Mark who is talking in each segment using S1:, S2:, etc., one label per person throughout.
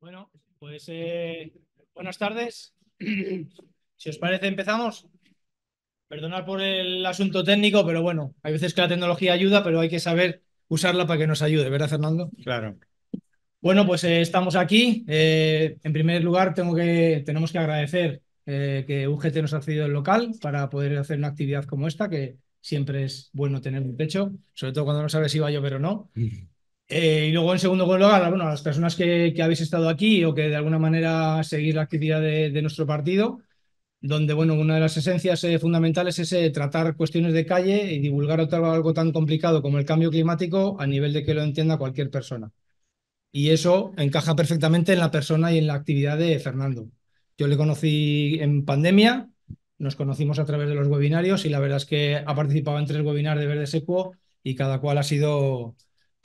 S1: Bueno, pues eh, buenas tardes. Si os parece, empezamos. Perdonad por el asunto técnico, pero bueno, hay veces que la tecnología ayuda, pero hay que saber usarla para que nos ayude, ¿verdad, Fernando? Claro. Bueno, pues eh, estamos aquí. Eh, en primer lugar, tengo que, tenemos que agradecer que UGT nos ha cedido el local para poder hacer una actividad como esta, que siempre es bueno tener un techo, sobre todo cuando no sabes si va a llover o no. Eh, y luego, en segundo lugar, bueno, a las personas que, que, habéis estado aquí o que de alguna manera seguís la actividad de, nuestro partido, donde bueno, una de las esencias eh, fundamentales es eh, tratar cuestiones de calle y divulgar algo tan complicado como el cambio climático a nivel de que lo entienda cualquier persona. Y eso encaja perfectamente en la persona y en la actividad de Fernando. Yo le conocí en pandemia, nos conocimos a través de los webinarios y la verdad es que ha participado en tres webinars de Verde Secuo y cada cual ha sido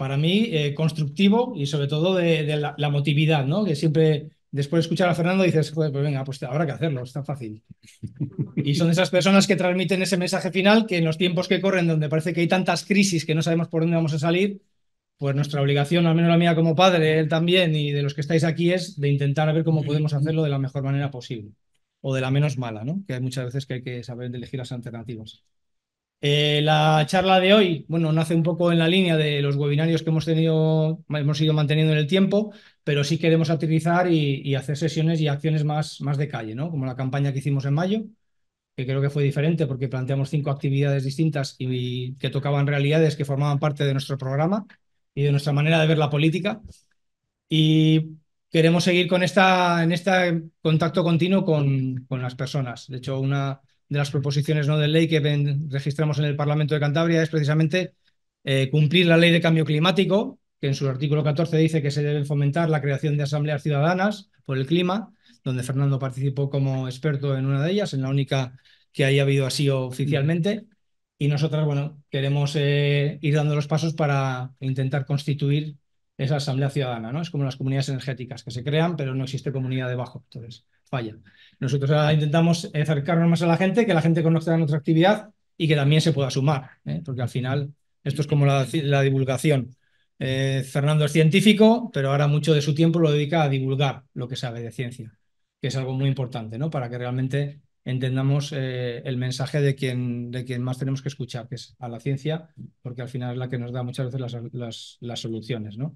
S1: para mí, eh, constructivo y sobre todo de, la, motividad, ¿no? Que siempre después de escuchar a Fernando dices, pues, venga, pues habrá que hacerlo, es tan fácil. Y son esas personas que transmiten ese mensaje final que en los tiempos que corren, donde parece que hay tantas crisis que no sabemos por dónde vamos a salir, pues nuestra obligación, al menos la mía como padre, él también y de los que estáis aquí, es de intentar ver cómo podemos hacerlo de la mejor manera posible o de la menos mala, ¿no? Que hay muchas veces que hay que saber elegir las alternativas. Eh, la charla de hoy, bueno, nace un poco en la línea de los webinarios que hemos tenido, hemos ido manteniendo en el tiempo, pero sí queremos utilizar y, hacer sesiones y acciones más, más de calle, ¿no? Como la campaña que hicimos en mayo, que creo que fue diferente porque planteamos cinco actividades distintas y, que tocaban realidades que formaban parte de nuestro programa y de nuestra manera de ver la política. Y queremos seguir con esta, en este contacto continuo con, con las personas. De hecho, una de las proposiciones no de ley que registramos en el Parlamento de Cantabria es precisamente eh, cumplir la ley de cambio climático, que en su artículo 14 dice que se debe fomentar la creación de asambleas ciudadanas por el clima, donde Fernando participó como experto en una de ellas, en la única que haya habido así oficialmente. Y nosotras, bueno, queremos eh, ir dando los pasos para intentar constituir esa asamblea ciudadana, ¿no? Es como las comunidades energéticas que se crean, pero no existe comunidad debajo. Entonces, falla. Nosotros intentamos acercarnos más a la gente, que la gente conozca nuestra actividad y que también se pueda sumar, ¿eh? porque al final esto es como la, divulgación. Eh, Fernando es científico, pero ahora mucho de su tiempo lo dedica a divulgar lo que sabe de ciencia, que es algo muy importante, ¿no? Para que realmente entendamos eh, el mensaje de quien, de más tenemos que escuchar, que es a la ciencia, porque al final es la que nos da muchas veces las, las, soluciones, ¿no?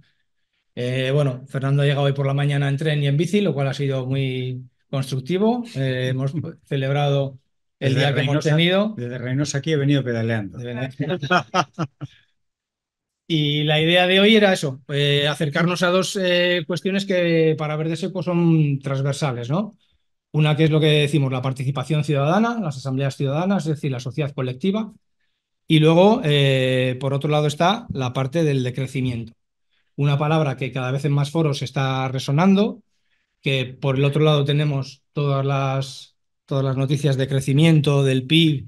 S1: bueno, Fernando ha llegado hoy por la mañana en tren y en bici, lo cual ha sido muy, constructivo. Eh, hemos celebrado el día que hemos tenido.
S2: Desde Reynosa aquí he
S1: venido pedaleando. Y la idea de hoy era eso, eh, acercarnos a dos eh, cuestiones que para Verde Seco pues son transversales, ¿no? Una que es lo que decimos, la participación ciudadana, las asambleas ciudadanas, es decir, la sociedad colectiva. Y luego, por otro lado, está la parte del decrecimiento. Una palabra que cada vez en más foros está resonando, que por el otro lado tenemos todas las, todas las noticias de crecimiento del PIB,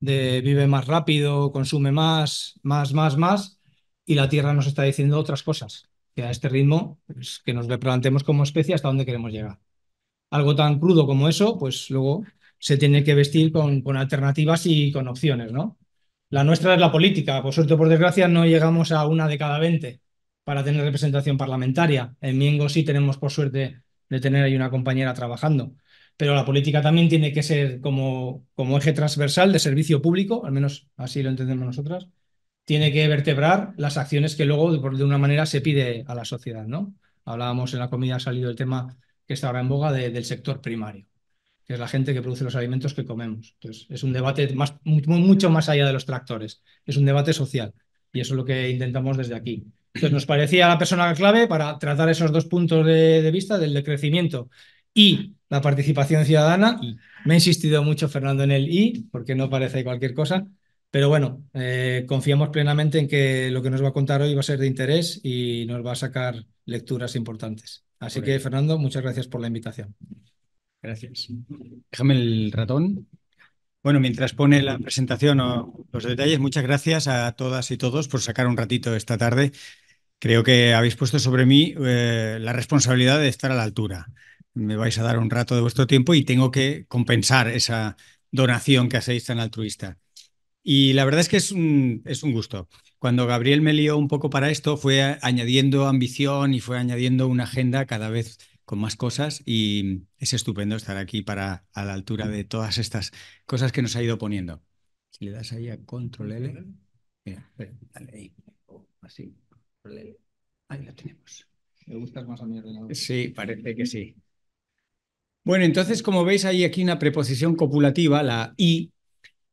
S1: de vive más rápido, consume más, más, más, más, y la Tierra nos está diciendo otras cosas, que a este ritmo pues, que nos replantemos como especie hasta dónde queremos llegar. Algo tan crudo como eso, pues luego se tiene que vestir con, con alternativas y con opciones, ¿no? La nuestra es la política. Por suerte por desgracia no llegamos a una de cada 20 para tener representación parlamentaria. En Miengo sí tenemos, por suerte, de tener ahí una compañera trabajando. Pero la política también tiene que ser como, como eje transversal de servicio público, al menos así lo entendemos nosotras, tiene que vertebrar las acciones que luego de una manera se pide a la sociedad, ¿no? Hablábamos en la comida, ha salido el tema que está ahora en boga del sector primario, que es la gente que produce los alimentos que comemos. Entonces, es un debate mucho más allá de los tractores, es un debate social y eso es lo que intentamos desde aquí nos parecía la persona clave para tratar esos dos puntos de, vista, del decrecimiento y la participación ciudadana. Me ha insistido mucho Fernando en el y, porque no parece cualquier cosa. Pero bueno, eh, confiamos plenamente en que lo que nos va a contar hoy va a ser de interés y nos va a sacar lecturas importantes. Así que, Fernando, muchas gracias por la invitación. Gracias.
S2: Déjame el ratón. Bueno, mientras pone la presentación o los detalles, muchas gracias a todas y todos por sacar un ratito esta tarde Creo que habéis puesto sobre mí eh, la responsabilidad de estar a la altura. Me vais a dar un rato de vuestro tiempo y tengo que compensar esa donación que hacéis tan altruista. Y la verdad es que es un, es un gusto. Cuando Gabriel me lió un poco para esto, fue añadiendo ambición y fue añadiendo una agenda cada vez con más cosas y es estupendo estar aquí para a la altura de todas estas cosas que nos ha ido poniendo. Si le das ahí a control L, dale ahí, oh, así. Ahí lo tenemos. Me gustas más a mi Sí, parece que sí. Bueno, entonces, como veis, hay aquí una preposición copulativa, la I,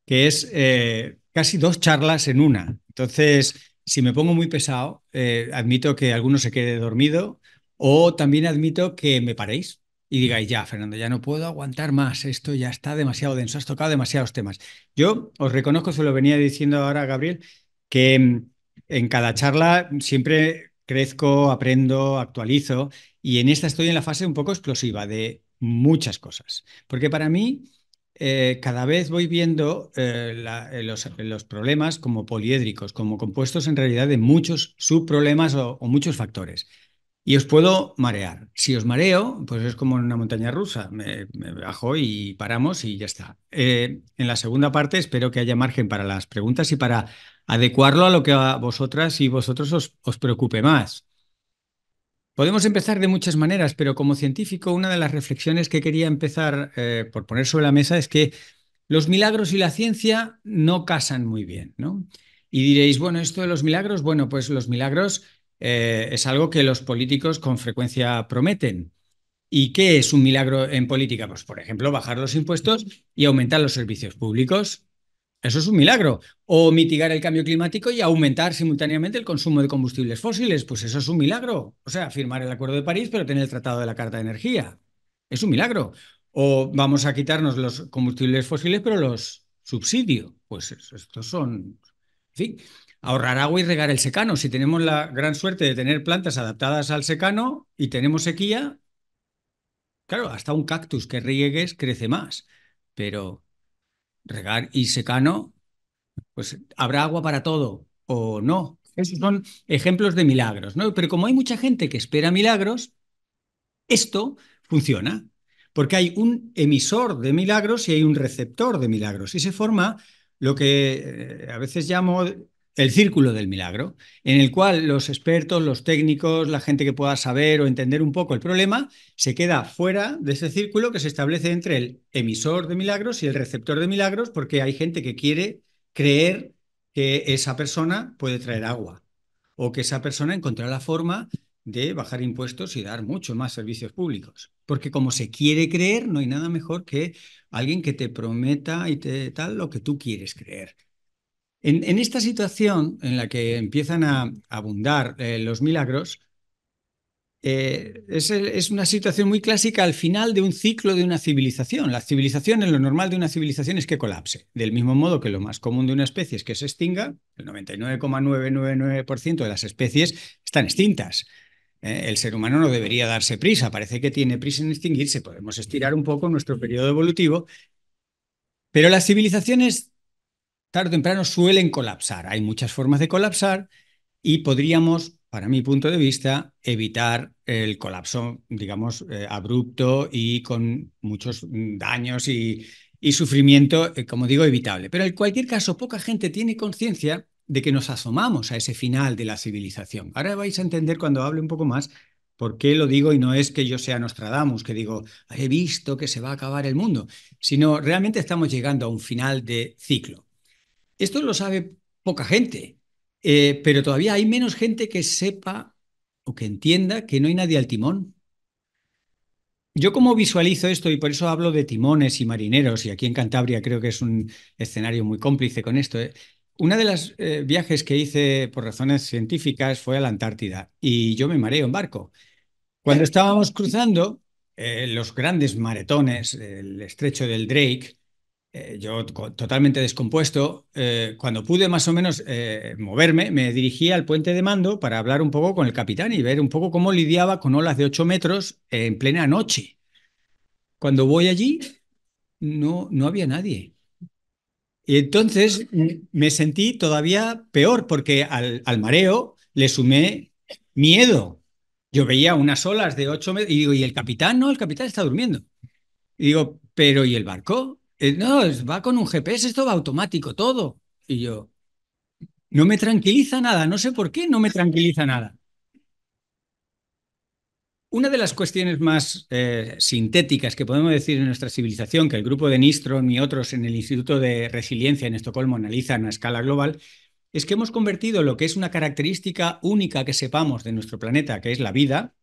S2: que es eh, casi dos charlas en una. Entonces, si me pongo muy pesado, eh, admito que alguno se quede dormido o también admito que me paréis y digáis, ya, Fernando, ya no puedo aguantar más, esto ya está demasiado denso, has tocado demasiados temas. Yo os reconozco, se lo venía diciendo ahora Gabriel, que mm, en cada charla siempre crezco, aprendo, actualizo y en esta estoy en la fase un poco explosiva de muchas cosas. Porque para mí, eh, cada vez voy viendo eh, eh, los, problemas como poliédricos, como compuestos en realidad de muchos subproblemas o muchos factores. Y os puedo marear. Si os mareo, pues es como en una montaña rusa. Me, bajo y paramos y ya está. Eh, en la segunda parte espero que haya margen para las preguntas y para adecuarlo a lo que a vosotras y vosotros os, preocupe más. Podemos empezar de muchas maneras, pero como científico, una de las reflexiones que quería empezar eh, por poner sobre la mesa es que los milagros y la ciencia no casan muy bien, Y diréis, bueno, esto de los milagros, bueno, pues los milagros eh, es algo que los políticos con frecuencia prometen. ¿Y qué es un milagro en política? Pues, por ejemplo, bajar los impuestos y aumentar los servicios públicos. Eso es un milagro. O mitigar el cambio climático y aumentar simultáneamente el consumo de combustibles fósiles. Pues eso es un milagro. O sea, firmar el Acuerdo de París, pero tener el Tratado de la Carta de Energía. Es un milagro. O vamos a quitarnos los combustibles fósiles, pero los subsidio. Pues estos son. En ahorrar agua y regar el secano. Si tenemos la gran suerte de tener plantas adaptadas al secano y tenemos sequía, claro, hasta un cactus que riegues crece más, pero regar y secano, pues habrá agua para todo o no. Esos son ejemplos de milagros, ¿no? Pero como hay mucha gente que espera milagros, esto funciona, porque hay un emisor de milagros y hay un receptor de milagros y se forma lo que eh, a veces llamo el círculo del milagro, en el cual los expertos, los técnicos, la gente que pueda saber o entender un poco el problema, se queda fuera de ese círculo que se establece entre el emisor de milagros y el receptor de milagros, porque hay gente que quiere creer que esa persona puede traer agua o que esa persona encontrará la forma de bajar impuestos y dar mucho más servicios públicos. Porque como se quiere creer, no hay nada mejor que alguien que te prometa y te tal lo que tú quieres creer. En, esta situación en la que empiezan a abundar eh, los milagros, eh, es, una situación muy clásica al final de un ciclo de una civilización. La civilización, en lo normal de una civilización, es que colapse. Del mismo modo que lo más común de una especie es que se extinga, el 99,999% de las especies están extintas. Eh, el ser humano no debería darse prisa, parece que tiene prisa en extinguirse, podemos estirar un poco nuestro periodo evolutivo. Pero las civilizaciones tarde o temprano suelen colapsar. Hay muchas formas de colapsar y podríamos, para mi punto de vista, evitar el colapso, digamos, eh, abrupto y con muchos daños y, sufrimiento, eh, como digo, evitable. Pero en cualquier caso, poca gente tiene conciencia de que nos asomamos a ese final de la civilización. Ahora vais a entender cuando hable un poco más por qué lo digo y no es que yo sea Nostradamus, que digo, he visto que se va a acabar el mundo, sino realmente estamos llegando a un final de ciclo. Esto lo sabe poca gente, eh, pero todavía hay menos gente que sepa o que entienda que no hay nadie al timón. Yo como visualizo esto, y por eso hablo de timones y marineros, y aquí en Cantabria creo que es un escenario muy cómplice con esto, eh. Una de las eh, viajes que hice por razones científicas fue a la Antártida y yo me mareo en barco. Cuando estábamos cruzando los grandes maretones, el estrecho del Drake, eh, yo totalmente descompuesto, eh, cuando pude más o menos eh, moverme, me dirigí al puente de mando para hablar un poco con el capitán y ver un poco cómo lidiaba con olas de 8 metros en plena noche. Cuando voy allí, no, no había nadie. Y entonces me sentí todavía peor porque al, al mareo le sumé miedo. Yo veía unas olas de 8 metros y digo, ¿y el capitán? No, el capitán está durmiendo. Y digo, pero ¿y el barco? Eh, no, va con un GPS, esto va automático, todo. Y yo, no me tranquiliza nada, no sé por qué no me tranquiliza nada. Una de las cuestiones más eh, sintéticas que podemos decir en nuestra civilización, que el grupo de Nistrom y otros en el Instituto de Resiliencia en Estocolmo analizan a escala global, es que hemos convertido lo que es una característica única que sepamos de nuestro planeta, que es la vida,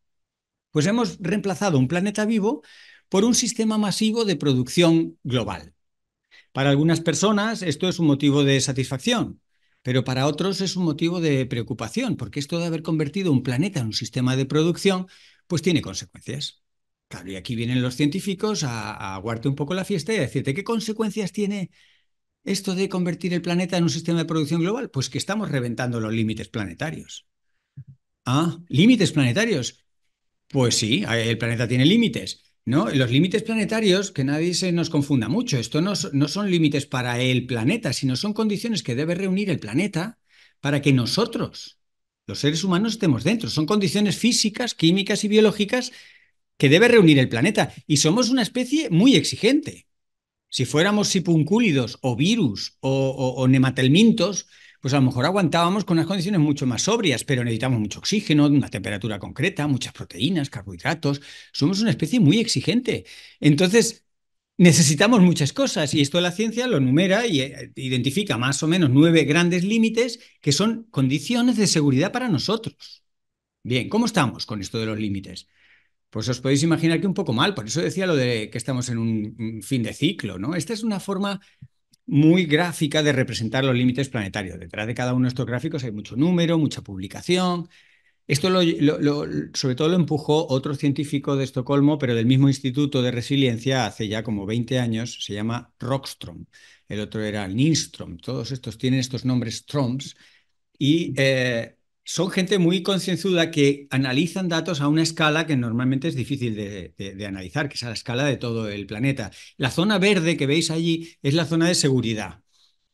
S2: pues hemos reemplazado un planeta vivo por un sistema masivo de producción global. Para algunas personas esto es un motivo de satisfacción, pero para otros es un motivo de preocupación, porque esto de haber convertido un planeta en un sistema de producción, pues tiene consecuencias. Claro, y aquí vienen los científicos a, aguarte un poco la fiesta y a decirte qué consecuencias tiene esto de convertir el planeta en un sistema de producción global. Pues que estamos reventando los límites planetarios. Ah, límites planetarios. Pues sí, el planeta tiene límites. No, los límites planetarios, que nadie se nos confunda mucho, esto no, son límites para el planeta, sino son condiciones que debe reunir el planeta para que nosotros, los seres humanos, estemos dentro. Son condiciones físicas, químicas y biológicas que debe reunir el planeta. Y somos una especie muy exigente. Si fuéramos sipuncúlidos o virus o nematelmintos, pues a lo mejor aguantábamos con unas condiciones mucho más sobrias, pero necesitamos mucho oxígeno, una temperatura concreta, muchas proteínas, carbohidratos. Somos una especie muy exigente. Entonces, necesitamos muchas cosas y esto la ciencia lo numera y eh, identifica más o menos nueve grandes límites que son condiciones de seguridad para nosotros. Bien, ¿cómo estamos con esto de los límites? Pues os podéis imaginar que un poco mal, por eso decía lo de que estamos en un fin de ciclo, ¿no? Esta es una forma muy gráfica de representar los límites planetarios. Detrás de cada uno de estos gráficos hay mucho número, mucha publicación. Esto sobre todo lo empujó otro científico de Estocolmo, pero del mismo Instituto de Resiliencia hace ya como 20 años, se llama Rockstrom. El otro era Lindström. Todos estos tienen estos nombres Stroms. Y eh, son gente muy concienzuda que analizan datos a una escala que normalmente es difícil de, analizar, que es a la escala de todo el planeta. La zona verde que veis allí es la zona de seguridad.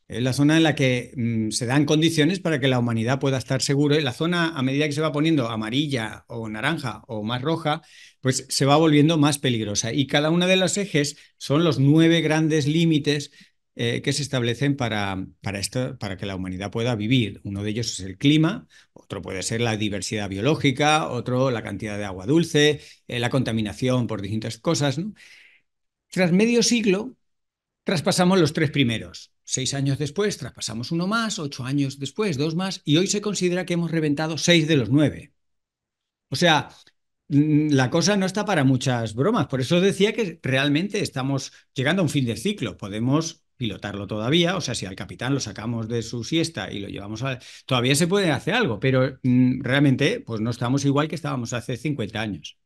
S2: Es la zona en la que mm, se dan condiciones para que la humanidad pueda estar segura. Y la zona, a medida que se va poniendo amarilla o naranja o más roja, pues se va volviendo más peligrosa. Y cada uno de los ejes son los nueve grandes límites eh, que se establecen para, para, esto, para que la humanidad pueda vivir. Uno de ellos es el clima, otro puede ser la diversidad biológica, otro la cantidad de agua dulce, eh, la contaminación por distintas cosas. Tras medio siglo, traspasamos los tres primeros. Seis años después, traspasamos uno más, ocho años después, dos más, y hoy se considera que hemos reventado seis de los nueve. O sea, mm, la cosa no está para muchas bromas. Por eso decía que realmente estamos llegando a un fin de ciclo. Podemos pilotarlo todavía, o sea, si al capitán lo sacamos de su siesta y lo llevamos a... Todavía se puede hacer algo, pero mm, realmente pues no estamos igual que estábamos hace 50 años.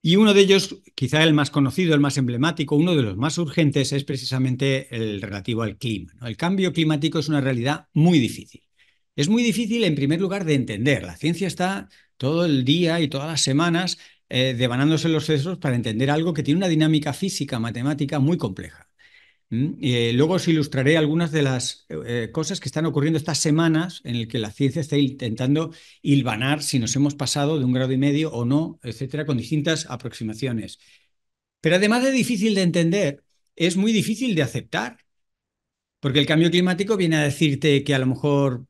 S2: Y uno de ellos, quizá el más conocido, el más emblemático, uno de los más urgentes es precisamente el relativo al clima. El cambio climático es una realidad muy difícil. Es muy difícil, en primer lugar, de entender. La ciencia está todo el día y todas las semanas eh, devanándose los sesos para entender algo que tiene una dinámica física, matemática muy compleja. ¿Mm? Eh, luego os ilustraré algunas de las eh, eh, cosas que están ocurriendo estas semanas en las que la ciencia está intentando hilvanar si nos hemos pasado de un grado y medio o no, etcétera, con distintas aproximaciones. Pero además de difícil de entender, es muy difícil de aceptar. Porque el cambio climático viene a decirte que a lo mejor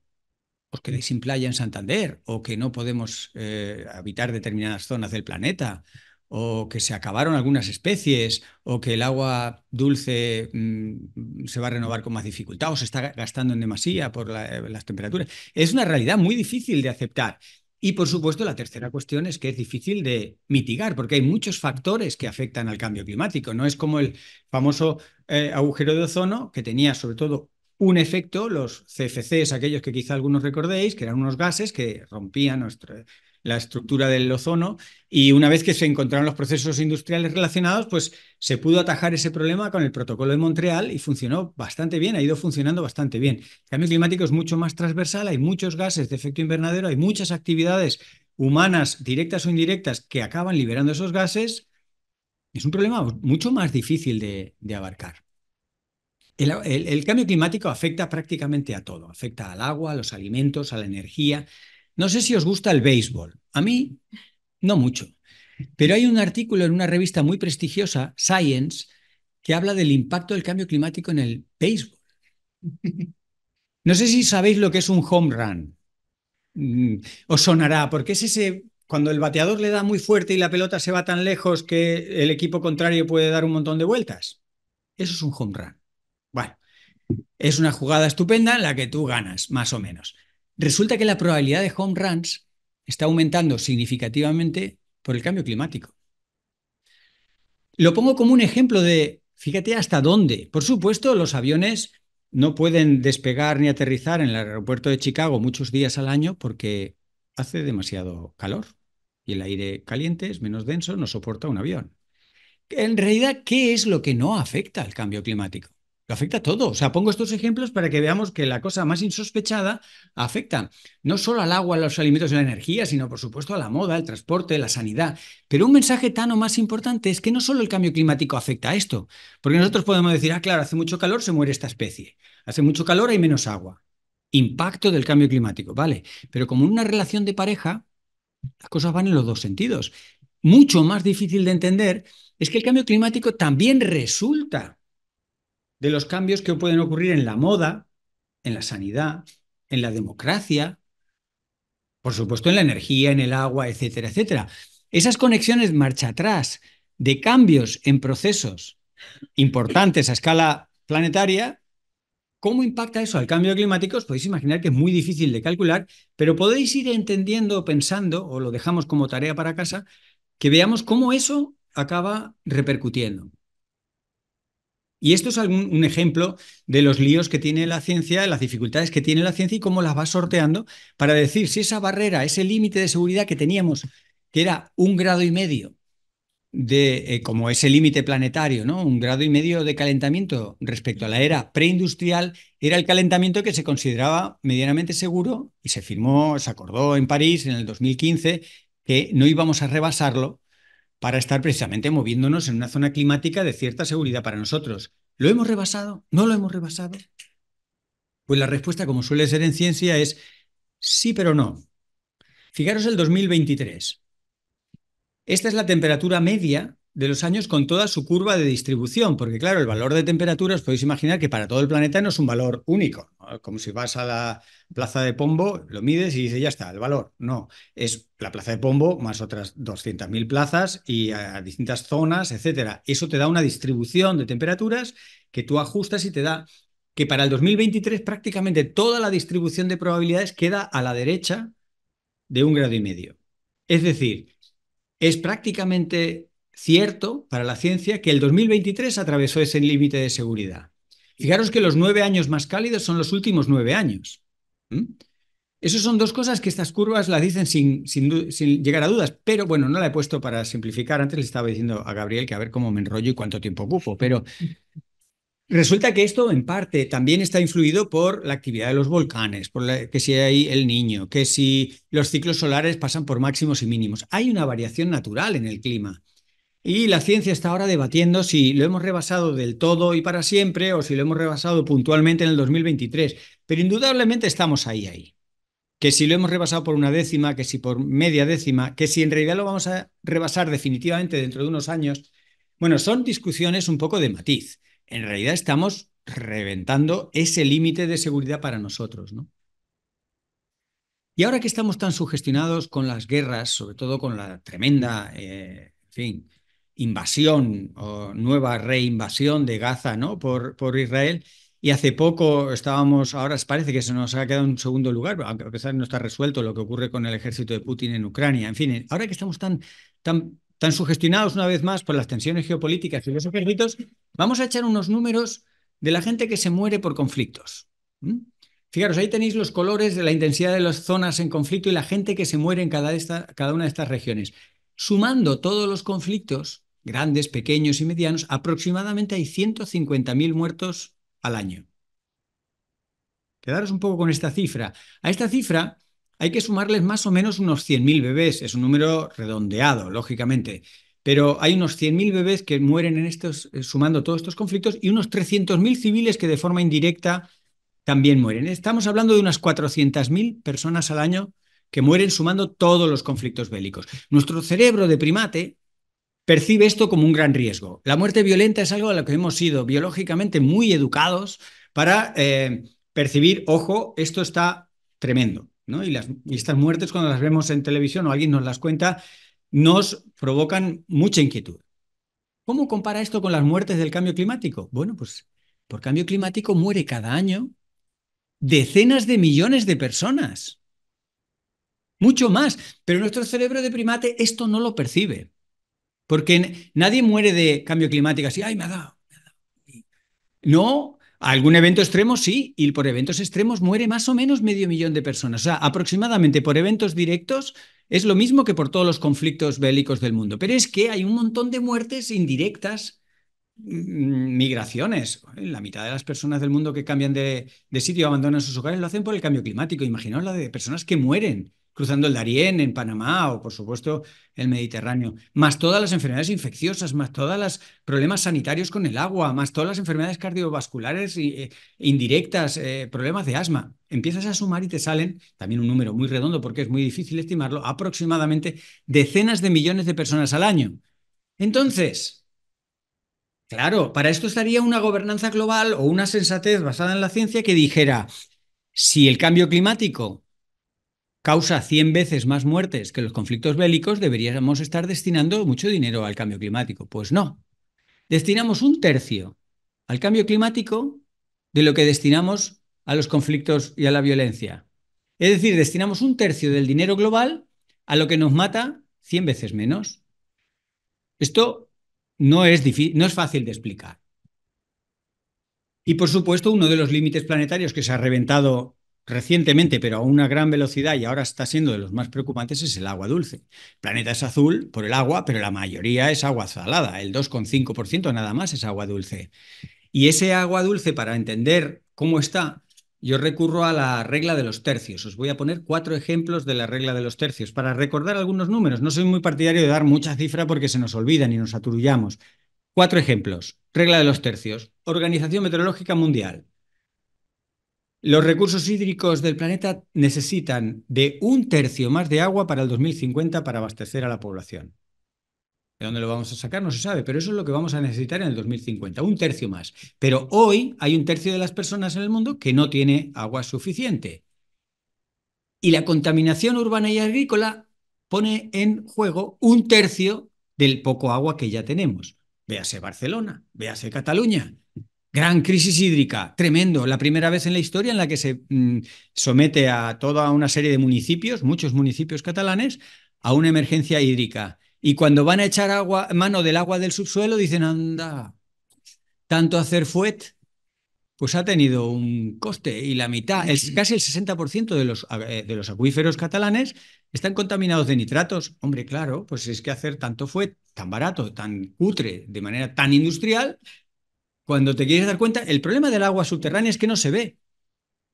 S2: os pues, quedéis sin playa en Santander o que no podemos eh, habitar determinadas zonas del planeta o que se acabaron algunas especies o que el agua dulce mm, se va a renovar con más dificultad o se está gastando en demasía por eh, las temperaturas. Es una realidad muy difícil de aceptar. Y por supuesto, la tercera cuestión es que es difícil de mitigar, porque hay muchos factores que afectan al cambio climático. No es como el famoso eh, agujero de ozono, que tenía sobre todo un efecto, los CFCs, aquellos que quizá algunos recordéis, que eran unos gases que rompían nuestra, la estructura del ozono y una vez que se encontraron los procesos industriales relacionados, pues se pudo atajar ese problema con el protocolo de Montreal y funcionó bastante bien, ha ido funcionando bastante bien. El cambio climático es mucho más transversal, hay muchos gases de efecto invernadero, hay muchas actividades humanas, directas o indirectas, que acaban liberando esos gases. Es un problema mucho más difícil de abarcar. El, cambio climático afecta prácticamente a todo, afecta al agua, a los alimentos, a la energía. No sé si os gusta el béisbol, a mí no mucho, pero hay un artículo en una revista muy prestigiosa, Science, que habla del impacto del cambio climático en el béisbol. No sé si sabéis lo que es un home run. Mm, os sonará, porque es ese cuando el bateador le da muy fuerte y la pelota se va tan lejos que el equipo contrario puede dar un montón de vueltas. Eso es un home run es una jugada estupenda la que tú ganas, más o menos. Resulta que la probabilidad de home runs está aumentando significativamente por el cambio climático. Lo pongo como un ejemplo de, fíjate hasta dónde. Por supuesto, los aviones no pueden despegar ni aterrizar en el aeropuerto de Chicago muchos días al año porque hace demasiado calor y el aire caliente es menos denso, no soporta un avión. En realidad, ¿qué es lo que no afecta al cambio climático? afecta a todo. O sea, pongo estos ejemplos para que veamos que la cosa más insospechada afecta no solo al agua, a los alimentos y a la energía, sino por supuesto a la moda, al transporte, a la sanidad. Pero un mensaje tan o más importante es que no solo el cambio climático afecta a esto, porque nosotros podemos decir, ah, claro, hace mucho calor, se muere esta especie. Hace mucho calor, hay menos agua. Impacto del cambio climático, vale. Pero como una relación de pareja, las cosas van en los dos sentidos. Mucho más difícil de entender es que el cambio climático también resulta de los cambios que pueden ocurrir en la moda, en la sanidad, en la democracia, por supuesto en la energía, en el agua, etcétera, etcétera. Esas conexiones marcha atrás de cambios en procesos importantes a escala planetaria, ¿cómo impacta eso al cambio climático? Os podéis imaginar que es muy difícil de calcular, pero podéis ir entendiendo, pensando, o lo dejamos como tarea para casa, que veamos cómo eso acaba repercutiendo. Y esto es un ejemplo de los líos que tiene la ciencia, las dificultades que tiene la ciencia y cómo las va sorteando para decir si esa barrera, ese límite de seguridad que teníamos, que era un grado y medio de, eh, como ese límite planetario, ¿no? Un grado y medio de calentamiento respecto a la era preindustrial era el calentamiento que se consideraba medianamente seguro y se firmó, se acordó en París en el 2015 que no íbamos a rebasarlo para estar precisamente moviéndonos en una zona climática de cierta seguridad para nosotros. ¿Lo hemos rebasado? ¿No lo hemos rebasado? Pues la respuesta, como suele ser en ciencia, es sí, pero no. Fijaros el 2023. Esta es la temperatura media de los años con toda su curva de distribución, porque claro, el valor de temperaturas podéis imaginar que para todo el planeta no es un valor único, como si vas a la plaza de Pombo, lo mides y dices, ya está, el valor. No, es la plaza de Pombo más otras 200.000 plazas y a distintas zonas, etcétera. Eso te da una distribución de temperaturas que tú ajustas y te da que para el 2023 prácticamente toda la distribución de probabilidades queda a la derecha de un grado y medio. Es decir, es prácticamente cierto para la ciencia que el 2023 atravesó ese límite de seguridad. Fijaros que los nueve años más cálidos son los últimos nueve años. Esas son dos cosas que estas curvas las dicen sin, llegar a dudas, pero bueno, no la he puesto para simplificar. Antes le estaba diciendo a Gabriel que a ver cómo me enrollo y cuánto tiempo ocupo, pero resulta que esto en parte también está influido por la actividad de los volcanes, por que si hay el niño, que si los ciclos solares pasan por máximos y mínimos. Hay una variación natural en el clima y la ciencia está ahora debatiendo si lo hemos rebasado del todo y para siempre o si lo hemos rebasado puntualmente en el 2023. Pero indudablemente estamos ahí, ahí. Que si lo hemos rebasado por una décima, que si por media décima, que si en realidad lo vamos a rebasar definitivamente dentro de unos años. Bueno, son discusiones un poco de matiz. En realidad estamos reventando ese límite de seguridad para nosotros, ¿no? Y ahora que estamos tan sugestionados con las guerras, sobre todo con la tremenda, eh, en fin, invasión o nueva reinvasión de Gaza ¿no? por, por Israel. Y hace poco estábamos, ahora parece que se nos ha quedado en segundo lugar, aunque no está resuelto lo que ocurre con el ejército de Putin en Ucrania. En fin, ahora que estamos tan, tan, tan sugestionados una vez más por las tensiones geopolíticas y los ejércitos, vamos a echar unos números de la gente que se muere por conflictos. Fijaros, ahí tenéis los colores de la intensidad de las zonas en conflicto y la gente que se muere en cada, esta, cada una de estas regiones. Sumando todos los conflictos, grandes, pequeños y medianos, aproximadamente hay 150.000 muertos al año. Quedaros un poco con esta cifra. A esta cifra hay que sumarles más o menos unos 100.000 bebés, es un número redondeado, lógicamente, pero hay unos 100.000 bebés que mueren en estos, eh, sumando todos estos conflictos, y unos 300.000 civiles que de forma indirecta también mueren. Estamos hablando de unas 400.000 personas al año que mueren sumando todos los conflictos bélicos. Nuestro cerebro de primate percibe esto como un gran riesgo. La muerte violenta es algo a lo que hemos sido biológicamente muy educados para eh, percibir, ojo, esto está tremendo. ¿no? Y, las, estas muertes cuando las vemos en televisión o alguien nos las cuenta, nos provocan mucha inquietud. ¿Cómo compara esto con las muertes del cambio climático? Bueno, pues por cambio climático muere cada año decenas de millones de personas. Mucho más. Pero nuestro cerebro de primate esto no lo percibe. Porque nadie muere de cambio climático así, ay, me ha dado. No, algún evento extremo sí, y por eventos extremos muere más o menos medio millón de personas. O sea, aproximadamente por eventos directos es lo mismo que por todos los conflictos bélicos del mundo. Pero es que hay un montón de muertes indirectas, mm, migraciones. La mitad de las personas del mundo que cambian de, de sitio, abandonan sus hogares, lo hacen por el cambio climático. Imaginaos la de personas que mueren cruzando el Darién en Panamá o, por supuesto, el Mediterráneo, más todas las enfermedades infecciosas, más todos los problemas sanitarios con el agua, más todas las enfermedades cardiovasculares eh, indirectas, eh, problemas de asma. Empiezas a sumar y te salen, también un número muy redondo porque es muy difícil estimarlo, aproximadamente decenas de millones de personas al año. Entonces, Claro, para esto estaría una gobernanza global o una sensatez basada en la ciencia que dijera, si el cambio climático causa 100 veces más muertes que los conflictos bélicos, deberíamos estar destinando mucho dinero al cambio climático. Pues no. Destinamos un tercio al cambio climático de lo que destinamos a los conflictos y a la violencia. Es decir, destinamos un tercio del dinero global a lo que nos mata 100 veces menos. Esto no es, no es fácil de explicar. Y por supuesto, uno de los límites planetarios que se ha reventado recientemente, pero a una gran velocidad y ahora está siendo de los más preocupantes, es el agua dulce. El planeta es azul por el agua, pero la mayoría es agua salada, el 2,5% nada más es agua dulce. Y ese agua dulce, para entender cómo está, yo recurro a la regla de los tercios. Os voy a poner cuatro ejemplos de la regla de los tercios para recordar algunos números. No soy muy partidario de dar mucha cifra porque se nos olvidan y nos aturullamos. Cuatro ejemplos. Regla de los tercios. Organización Meteorológica Mundial. Los recursos hídricos del planeta necesitan de un tercio más de agua para el 2050 para abastecer a la población. ¿De dónde lo vamos a sacar? No se sabe, pero eso es lo que vamos a necesitar en el 2050, un tercio más. Pero hoy hay un tercio de las personas en el mundo que no tiene agua suficiente. Y la contaminación urbana y agrícola pone en juego un tercio del poco agua que ya tenemos. Véase Barcelona, véase Cataluña, Gran crisis hídrica, tremendo. La primera vez en la historia en la que se mm, somete a toda una serie de municipios, muchos municipios catalanes, a una emergencia hídrica. Y cuando van a echar agua, mano del agua del subsuelo, dicen, anda, tanto hacer fuet, pues ha tenido un coste y la mitad, es casi el 60% de los, eh, de los acuíferos catalanes están contaminados de nitratos. Hombre, claro, pues es que hacer tanto fuet, tan barato, tan cutre, de manera tan industrial, cuando te quieres dar cuenta, el problema del agua subterránea es que no se ve.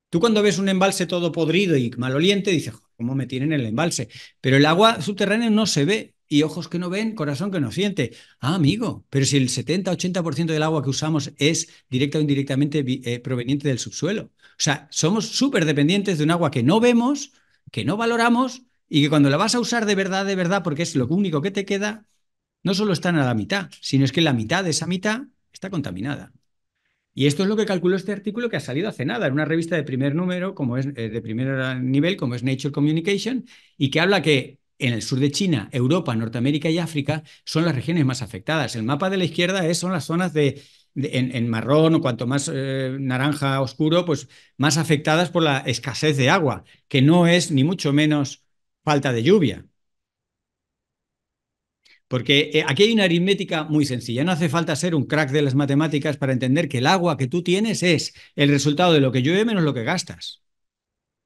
S2: Tú cuando ves un embalse todo podrido y maloliente, dices, ¿cómo me tienen el embalse? Pero el agua subterránea no se ve. Y ojos que no ven, corazón que no siente. Ah, amigo, pero si el 70-80% del agua que usamos es directa o indirectamente eh, proveniente del subsuelo. O sea, somos súper dependientes de un agua que no vemos, que no valoramos y que cuando la vas a usar de verdad, de verdad, porque es lo único que te queda, no solo están a la mitad, sino es que la mitad de esa mitad está contaminada. Y esto es lo que calculó este artículo que ha salido hace nada en una revista de primer número, como es eh, de primer nivel, como es Nature Communication, y que habla que en el sur de China, Europa, Norteamérica y África son las regiones más afectadas. El mapa de la izquierda es, son las zonas de, en, marrón o cuanto más eh, naranja oscuro, pues más afectadas por la escasez de agua, que no es ni mucho menos falta de lluvia, porque eh, aquí hay una aritmética muy sencilla. No hace falta ser un crack de las matemáticas para entender que el agua que tú tienes es el resultado de lo que llueve menos lo que gastas.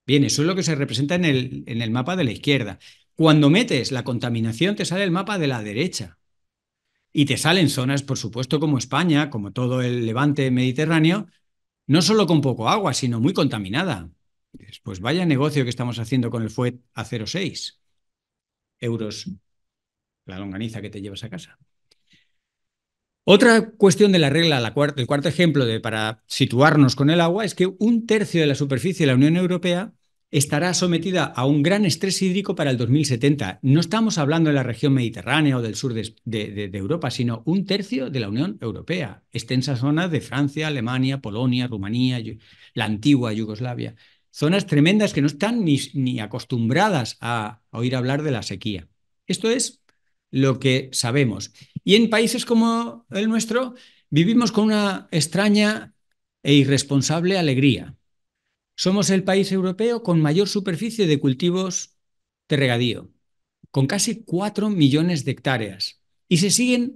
S2: Bien, eso es lo que se representa en el, en el mapa de la izquierda. Cuando metes la contaminación, te sale el mapa de la derecha. Y te salen zonas, por supuesto, como España, como todo el levante mediterráneo, no solo con poco agua, sino muy contaminada. Pues vaya negocio que estamos haciendo con el FUET a 0,6 euros la longaniza que te llevas a casa. Otra cuestión de la regla, el cuarto ejemplo de, para situarnos con el agua, es que un tercio de la superficie de la Unión Europea estará sometida a un gran estrés hídrico para el 2070. No estamos hablando de la región mediterránea o del sur de, Europa, sino un tercio de la Unión Europea, extensa zonas de Francia, Alemania, Polonia, Rumanía, la antigua Yugoslavia. Zonas tremendas que no están ni acostumbradas a oír hablar de la sequía. Esto es lo que sabemos. Y en países como el nuestro vivimos con una extraña e irresponsable alegría. Somos el país europeo con mayor superficie de cultivos de regadío, con casi 4 millones de hectáreas. Y se siguen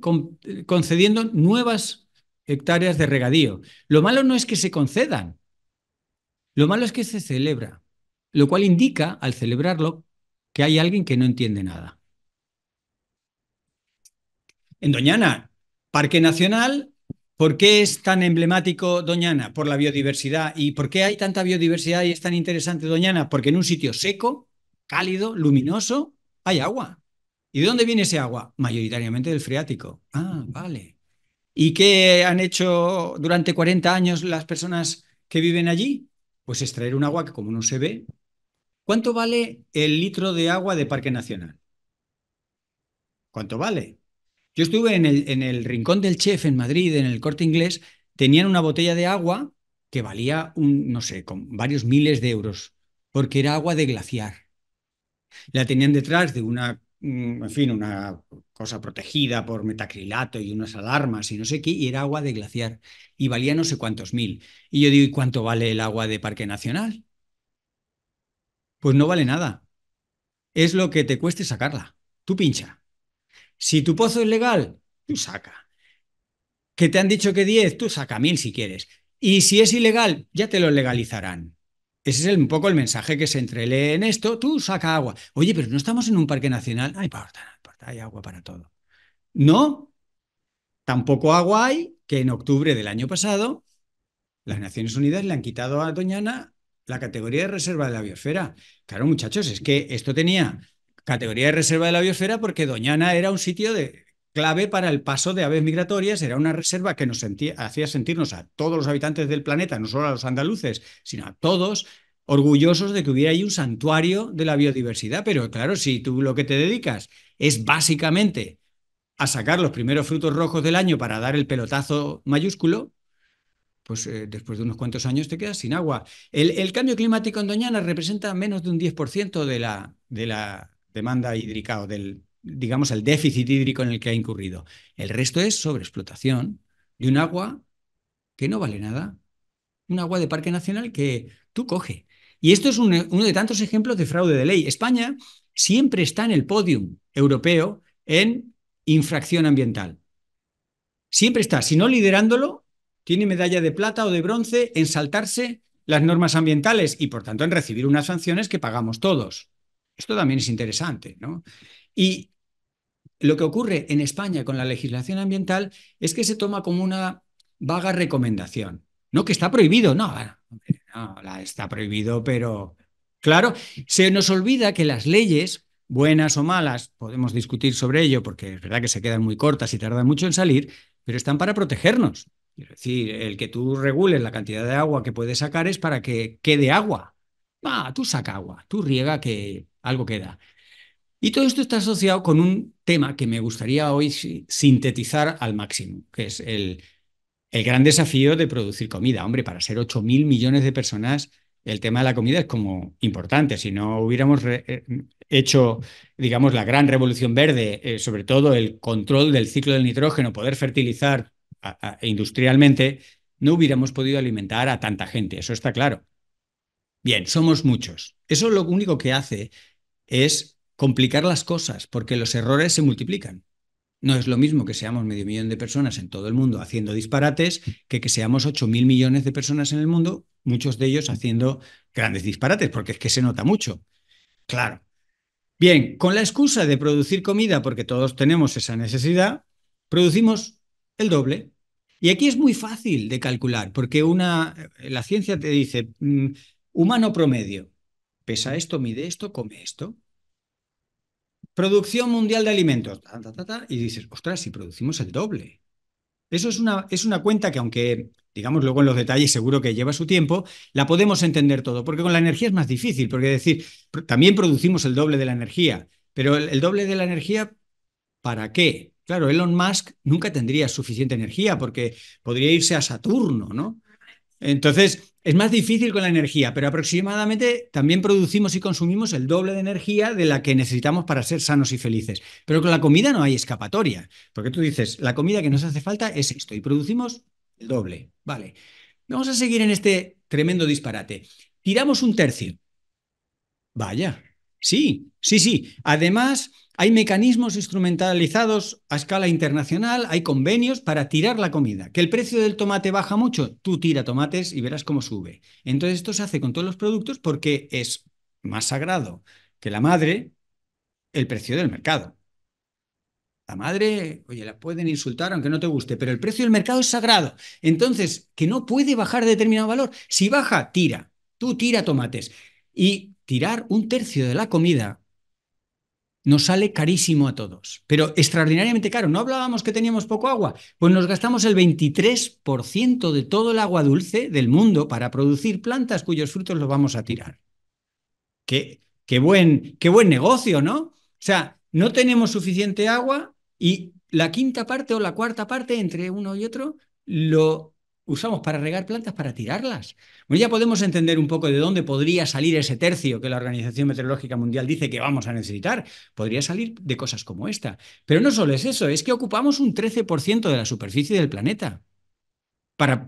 S2: concediendo nuevas hectáreas de regadío. Lo malo no es que se concedan, lo malo es que se celebra, lo cual indica, al celebrarlo, que hay alguien que no entiende nada en Doñana, Parque Nacional. ¿Por qué es tan emblemático Doñana? Por la biodiversidad. ¿Y por qué hay tanta biodiversidad y es tan interesante Doñana? Porque en un sitio seco, cálido, luminoso, hay agua. ¿Y de dónde viene ese agua? Mayoritariamente del freático. Ah, vale. ¿Y qué han hecho durante 40 años las personas que viven allí? Pues extraer un agua que como no se ve. ¿Cuánto vale el litro de agua de Parque Nacional? ¿Cuánto vale? Yo estuve en el, en el rincón del chef en Madrid, en el corte inglés, tenían una botella de agua que valía un, no sé, con varios miles de euros, porque era agua de glaciar. La tenían detrás de una, mm, en fin, una cosa protegida por metacrilato y unas alarmas y no sé qué, y era agua de glaciar. Y valía no sé cuántos mil. Y yo digo, ¿y cuánto vale el agua de Parque Nacional? Pues no vale nada. Es lo que te cueste sacarla. Tú pincha. Si tu pozo es legal, tú saca. Que te han dicho que 10, tú saca mil si quieres. Y si es ilegal, ya te lo legalizarán. Ese es un poco el mensaje que se entrelee en esto. Tú saca agua. Oye, pero no estamos en un parque nacional. hay agua para todo. No, tampoco agua hay que en octubre del año pasado las Naciones Unidas le han quitado a Doñana la categoría de reserva de la biosfera. Claro, muchachos, es que esto tenía categoría de reserva de la biosfera porque Doñana era un sitio de, clave para el paso de aves migratorias, era una reserva que nos hacía sentirnos a todos los habitantes del planeta, no solo a los andaluces, sino a todos, orgullosos de que hubiera ahí un santuario de la biodiversidad. Pero claro, si tú lo que te dedicas es básicamente a sacar los primeros frutos rojos del año para dar el pelotazo mayúsculo, pues eh, después de unos cuantos años te quedas sin agua. El, cambio climático en Doñana representa menos de un 10% de la, de la demanda hídrica o del, digamos, el déficit hídrico en el que ha incurrido. El resto es sobreexplotación de un agua que no vale nada, un agua de parque nacional que tú coge. Y esto es uno de tantos ejemplos de fraude de ley. España siempre está en el podium europeo en infracción ambiental. Siempre está, si no liderándolo, tiene medalla de plata o de bronce en saltarse las normas ambientales y por tanto en recibir unas sanciones que pagamos todos. Esto también es interesante, ¿no? Y lo que ocurre en España con la legislación ambiental es que se toma como una vaga recomendación. No que está prohibido, no, ah, está prohibido, pero claro, se nos olvida que las leyes, buenas o malas, podemos discutir sobre ello porque es verdad que se quedan muy cortas y tardan mucho en salir, pero están para protegernos. Es decir, el que tú regules la cantidad de agua que puedes sacar es para que quede agua. Ah, tú saca agua, tú riega que algo queda. Y todo esto está asociado con un tema que me gustaría hoy sintetizar al máximo, que es el, el gran desafío de producir comida. Hombre, para ser 8.000 millones de personas, el tema de la comida es como importante. Si no hubiéramos eh, hecho, digamos, la gran revolución verde, eh, sobre todo el control del ciclo del nitrógeno, poder fertilizar industrialmente, no hubiéramos podido alimentar a tanta gente. Eso está claro. Bien, somos muchos. Eso es lo único que hace es complicar las cosas, porque los errores se multiplican. No es lo mismo que seamos medio millón de personas en todo el mundo haciendo disparates que que seamos 8 mil millones de personas en el mundo, muchos de ellos haciendo grandes disparates, porque es que se nota mucho. Claro. Bien, con la excusa de producir comida, porque todos tenemos esa necesidad, producimos el doble. Y aquí es muy fácil de calcular, porque una, la ciencia te dice, mm, humano promedio, pesa esto, mide esto, come esto. Producción mundial de alimentos. y dices, ostras, si producimos el doble. Eso es una, es una cuenta que aunque, digamos, luego en los detalles seguro que lleva su tiempo, la podemos entender todo, porque con la energía es más difícil, porque decir, también producimos el doble de la energía, pero el doble de la energía, ¿para qué? Claro, Elon Musk nunca tendría suficiente energía porque podría irse a Saturno, ¿no? Entonces, es más difícil con la energía, pero aproximadamente también producimos y consumimos el doble de energía de la que necesitamos para ser sanos y felices. Pero con la comida no hay escapatoria, porque tú dices, la comida que nos hace falta es esto y producimos el doble. Vale, vamos a seguir en este tremendo disparate. Tiramos un tercio. Vaya, Sí, sí, sí. Además, hay mecanismos instrumentalizados a escala internacional, hay convenios para tirar la comida. Que el precio del tomate baja mucho, tú tira tomates y verás cómo sube. Entonces esto se hace con todos los productos porque es más sagrado que la madre el precio del mercado. La madre, oye, la pueden insultar aunque no te guste, pero el precio del mercado es sagrado. Entonces, que no puede bajar determinado valor. Si baja, tira. Tú tira tomates. Y tirar un tercio de la comida nos sale carísimo a todos, pero extraordinariamente caro. No hablábamos que teníamos poco agua, pues nos gastamos el 23% de todo el agua dulce del mundo para producir plantas cuyos frutos los vamos a tirar. Qué, qué, buen, qué buen negocio, ¿no? O sea, no tenemos suficiente agua y la quinta parte o la cuarta parte entre uno y otro lo usamos para regar plantas para tirarlas. Bueno, ya podemos entender un poco de dónde podría salir ese tercio que la Organización Meteorológica Mundial dice que vamos a necesitar. Podría salir de cosas como esta. Pero no solo es eso, es que ocupamos un 13% de la superficie del planeta para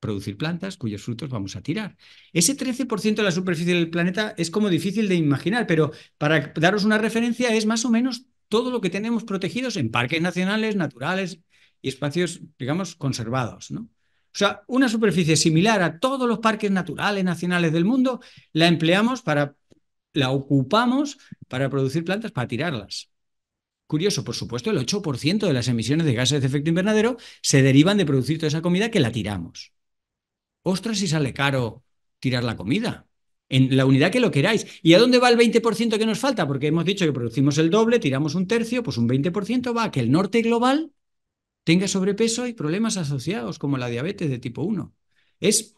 S2: producir plantas cuyos frutos vamos a tirar. Ese 13% de la superficie del planeta es como difícil de imaginar, pero para daros una referencia es más o menos todo lo que tenemos protegidos en parques nacionales, naturales y espacios, digamos, conservados, ¿no? O sea, una superficie similar a todos los parques naturales nacionales del mundo, la empleamos para, la ocupamos para producir plantas para tirarlas. Curioso, por supuesto, el 8% de las emisiones de gases de efecto invernadero se derivan de producir toda esa comida que la tiramos. Ostras, si sale caro tirar la comida. En la unidad que lo queráis. ¿Y a dónde va el 20% que nos falta? Porque hemos dicho que producimos el doble, tiramos un tercio, pues un 20% va a que el norte global tenga sobrepeso y problemas asociados como la diabetes de tipo 1. Es,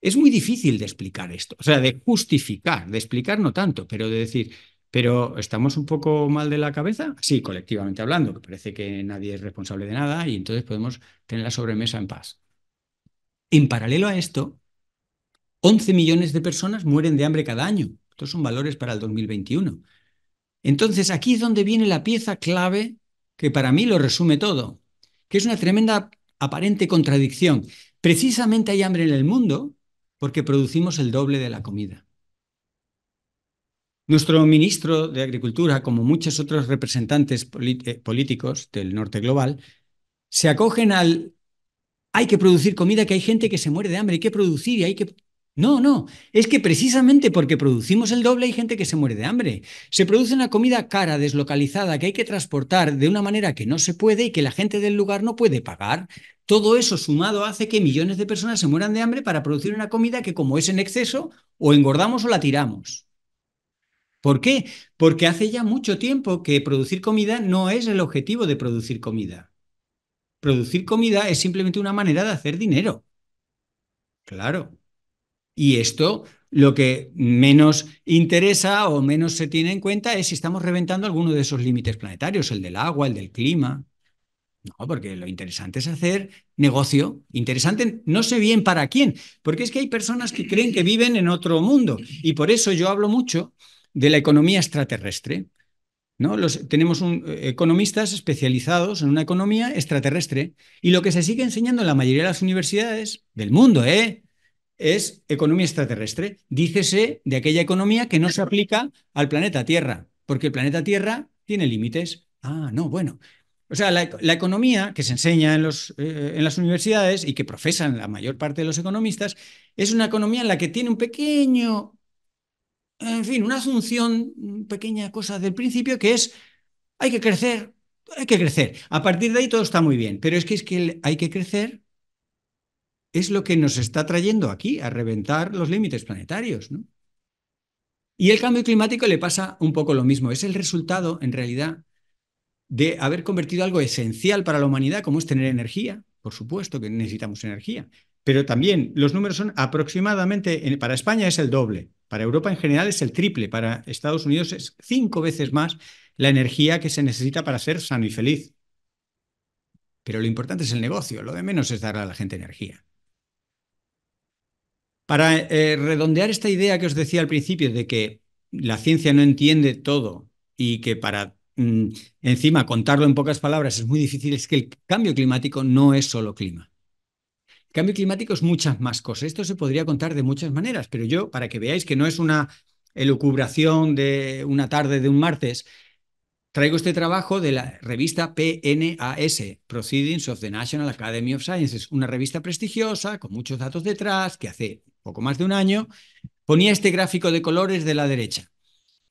S2: es muy difícil de explicar esto, o sea, de justificar, de explicar no tanto, pero de decir, pero estamos un poco mal de la cabeza, sí, colectivamente hablando, que parece que nadie es responsable de nada y entonces podemos tener la sobremesa en paz. En paralelo a esto, 11 millones de personas mueren de hambre cada año. Estos son valores para el 2021. Entonces, aquí es donde viene la pieza clave que para mí lo resume todo que es una tremenda aparente contradicción. Precisamente hay hambre en el mundo porque producimos el doble de la comida. Nuestro ministro de Agricultura, como muchos otros representantes eh, políticos del norte global, se acogen al hay que producir comida, que hay gente que se muere de hambre, hay que producir y hay que no, no, es que precisamente porque producimos el doble hay gente que se muere de hambre. Se produce una comida cara, deslocalizada, que hay que transportar de una manera que no se puede y que la gente del lugar no puede pagar. Todo eso sumado hace que millones de personas se mueran de hambre para producir una comida que como es en exceso, o engordamos o la tiramos. ¿Por qué? Porque hace ya mucho tiempo que producir comida no es el objetivo de producir comida. Producir comida es simplemente una manera de hacer dinero. Claro. Y esto lo que menos interesa o menos se tiene en cuenta es si estamos reventando alguno de esos límites planetarios, el del agua, el del clima. No, porque lo interesante es hacer negocio. Interesante, no sé bien para quién, porque es que hay personas que creen que viven en otro mundo. Y por eso yo hablo mucho de la economía extraterrestre. ¿no? tenemos un, eh, economistas especializados en una economía extraterrestre. Y lo que se sigue enseñando en la mayoría de las universidades del mundo, ¿eh? es economía extraterrestre. Dícese de aquella economía que no se aplica al planeta Tierra, porque el planeta Tierra tiene límites. Ah, no, bueno. O sea, la, economía que se enseña en, los, eh, en las universidades y que profesan la mayor parte de los economistas es una economía en la que tiene un pequeño, en fin, una asunción, mm, pequeña cosa del principio que es hay que crecer, hay que crecer. A partir de ahí todo está muy bien, pero es que, es que hay que crecer es lo que nos está trayendo aquí, a reventar los límites planetarios. Y el cambio climático le pasa un poco lo mismo. Es el resultado, en realidad, de haber convertido algo esencial para la humanidad, como es tener energía. Por supuesto que necesitamos energía. Pero también los números son aproximadamente, para España es el doble, para Europa en general es el triple, para Estados Unidos es cinco veces más la energía que se necesita para ser sano y feliz. Pero lo importante es el negocio, lo de menos es darle a la gente energía. Para eh, redondear esta idea que os decía al principio de que la ciencia no entiende todo y que para mm, encima contarlo en pocas palabras es muy difícil, es que el cambio climático no es solo clima. El cambio climático es muchas más cosas. Esto se podría contar de muchas maneras, pero yo, para que veáis que no es una elucubración de una tarde de un martes, Traigo este trabajo de la revista PNAS, Proceedings of the National Academy of Sciences, una revista prestigiosa con muchos datos detrás que hace poco más de un año ponía este gráfico de colores de la derecha,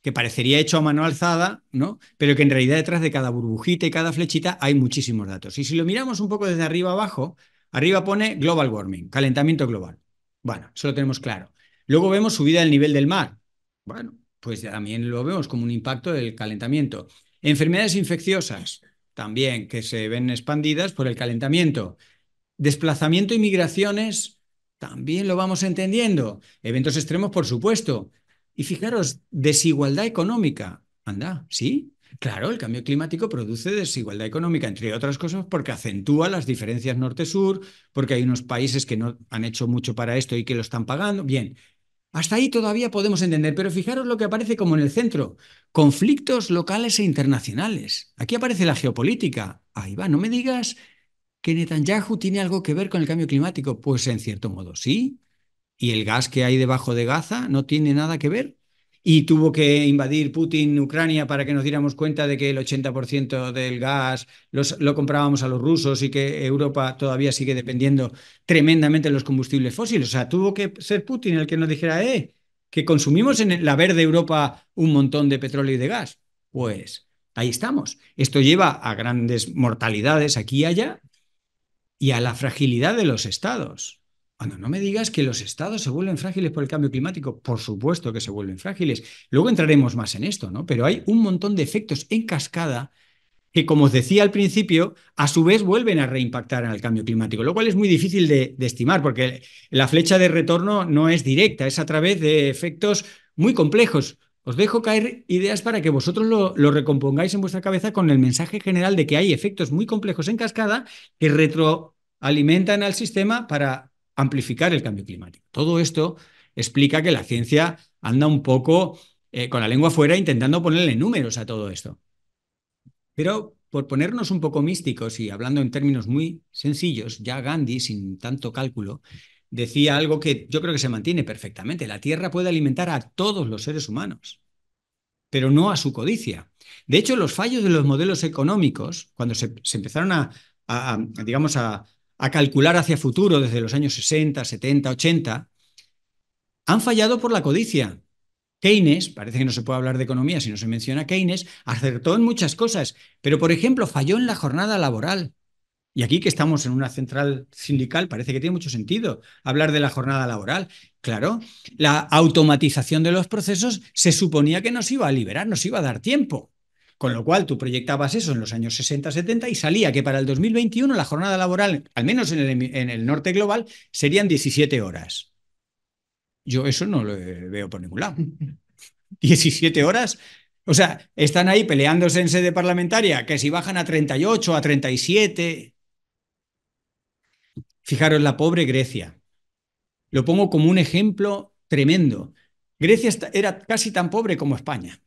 S2: que parecería hecho a mano alzada, ¿no? Pero que en realidad detrás de cada burbujita y cada flechita hay muchísimos datos. Y si lo miramos un poco desde arriba abajo, arriba pone global warming, calentamiento global. Bueno, eso lo tenemos claro. Luego vemos subida del nivel del mar. Bueno, pues también lo vemos como un impacto del calentamiento. Enfermedades infecciosas, también, que se ven expandidas por el calentamiento. Desplazamiento y migraciones, también lo vamos entendiendo. Eventos extremos, por supuesto. Y fijaros, desigualdad económica. Anda, ¿sí? Claro, el cambio climático produce desigualdad económica, entre otras cosas porque acentúa las diferencias norte-sur, porque hay unos países que no han hecho mucho para esto y que lo están pagando. Bien, hasta ahí todavía podemos entender, pero fijaros lo que aparece como en el centro, conflictos locales e internacionales. Aquí aparece la geopolítica. Ahí va, no me digas que Netanyahu tiene algo que ver con el cambio climático. Pues en cierto modo sí. ¿Y el gas que hay debajo de Gaza no tiene nada que ver? y tuvo que invadir Putin Ucrania para que nos diéramos cuenta de que el 80% del gas lo comprábamos a los rusos y que Europa todavía sigue dependiendo tremendamente de los combustibles fósiles. O sea, tuvo que ser Putin el que nos dijera, eh, que consumimos en la verde Europa un montón de petróleo y de gas. Pues ahí estamos. Esto lleva a grandes mortalidades aquí y allá y a la fragilidad de los estados. Cuando no me digas que los estados se vuelven frágiles por el cambio climático, por supuesto que se vuelven frágiles. Luego entraremos más en esto, ¿no? Pero hay un montón de efectos en cascada que, como os decía al principio, a su vez vuelven a reimpactar en el cambio climático, lo cual es muy difícil de, estimar porque la flecha de retorno no es directa, es a través de efectos muy complejos. Os dejo caer ideas para que vosotros lo, lo, recompongáis en vuestra cabeza con el mensaje general de que hay efectos muy complejos en cascada que retroalimentan al sistema para amplificar el cambio climático. Todo esto explica que la ciencia anda un poco eh, con la lengua fuera intentando ponerle números a todo esto. Pero por ponernos un poco místicos y hablando en términos muy sencillos, ya Gandhi, sin tanto cálculo, decía algo que yo creo que se mantiene perfectamente. La Tierra puede alimentar a todos los seres humanos, pero no a su codicia. De hecho, los fallos de los modelos económicos, cuando se, empezaron a digamos, a, a calcular hacia futuro desde los años 60, 70, 80, han fallado por la codicia. Keynes, parece que no se puede hablar de economía si no se menciona Keynes, acertó en muchas cosas, pero por ejemplo falló en la jornada laboral. Y aquí que estamos en una central sindical, parece que tiene mucho sentido hablar de la jornada laboral. Claro, la automatización de los procesos se suponía que nos iba a liberar, nos iba a dar tiempo. Con lo cual, tú proyectabas eso en los años 60, 70 y salía que para el 2021 la jornada laboral, al menos en el, norte global, serían 17 horas. Yo eso no lo eh, veo por ningún lado. 17 horas o sea, están ahí peleándose en sede parlamentaria, que si bajan a 38, a 37. Fijaros, la pobre Grecia. Lo pongo como un ejemplo tremendo. Grecia era casi tan pobre como España.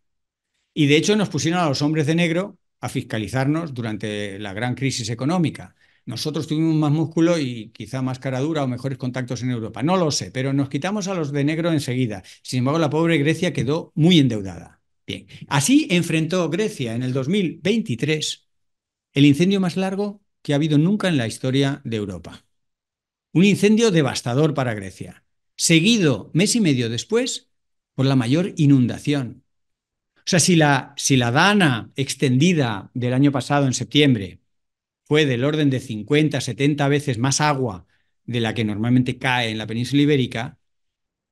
S2: Y de hecho nos pusieron a los hombres de negro a fiscalizarnos durante la gran crisis económica. Nosotros tuvimos más músculo y quizá más cara dura o mejores contactos en Europa. No lo sé, pero nos quitamos a los de negro enseguida. Sin embargo, la pobre Grecia quedó muy endeudada. Bien, así enfrentó Grecia en el 2023 el incendio más largo que ha habido nunca en la historia de Europa. Un incendio devastador para Grecia, seguido mes y medio después por la mayor inundación o sea, si la, si la dana extendida del año pasado en septiembre fue del orden de 50, 70 veces más agua de la que normalmente cae en la península ibérica,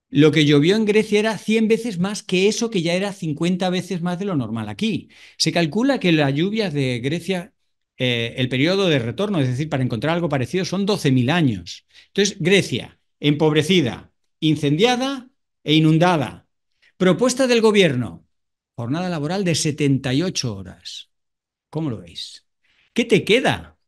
S2: lo que llovió en Grecia era 100 veces más que eso que ya era 50 veces más de lo normal aquí. Se calcula que las lluvias de Grecia, eh, el periodo de retorno, es decir, para encontrar algo parecido, son 12.000 años. Entonces, Grecia, empobrecida, incendiada e inundada. Propuesta del gobierno, Jornada laboral de 78 horas. ¿Cómo lo veis? ¿Qué te queda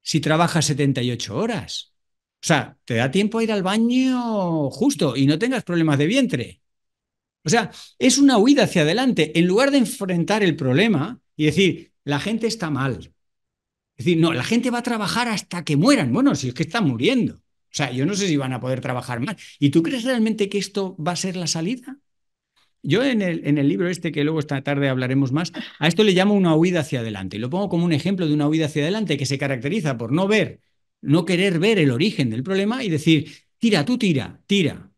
S2: si trabajas 78 horas? O sea, te da tiempo a ir al baño justo y no tengas problemas de vientre. O sea, es una huida hacia adelante. En lugar de enfrentar el problema y decir, la gente está mal. Es decir, no, la gente va a trabajar hasta que mueran. Bueno, si es que están muriendo. O sea, yo no sé si van a poder trabajar más. ¿Y tú crees realmente que esto va a ser la salida? Yo en el, libro este, que luego esta tarde hablaremos más, a esto le llamo una huida hacia adelante. Y lo pongo como un ejemplo de una huida hacia adelante que se caracteriza por no ver, no querer ver el origen del problema y decir, tira, tú tira, tira.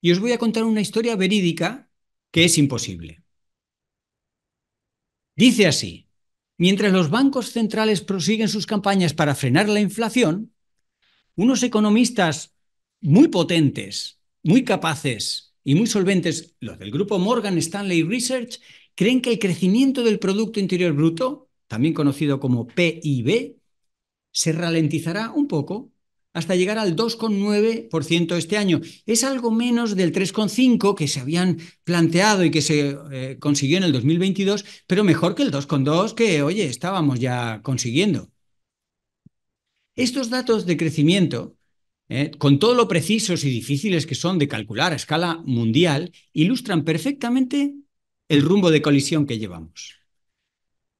S2: Y os voy a contar una historia verídica que es imposible. Dice así, mientras los bancos centrales prosiguen sus campañas para frenar la inflación, unos economistas muy potentes, muy capaces y muy solventes, los del grupo Morgan Stanley Research, creen que el crecimiento del Producto Interior Bruto, también conocido como PIB, se ralentizará un poco hasta llegar al 2,9% este año. Es algo menos del 3,5% que se habían planteado y que se eh, consiguió en el 2022, pero mejor que el 2,2% que, oye, estábamos ya consiguiendo. Estos datos de crecimiento ¿eh? con todo lo precisos y difíciles que son de calcular a escala mundial, ilustran perfectamente el rumbo de colisión que llevamos.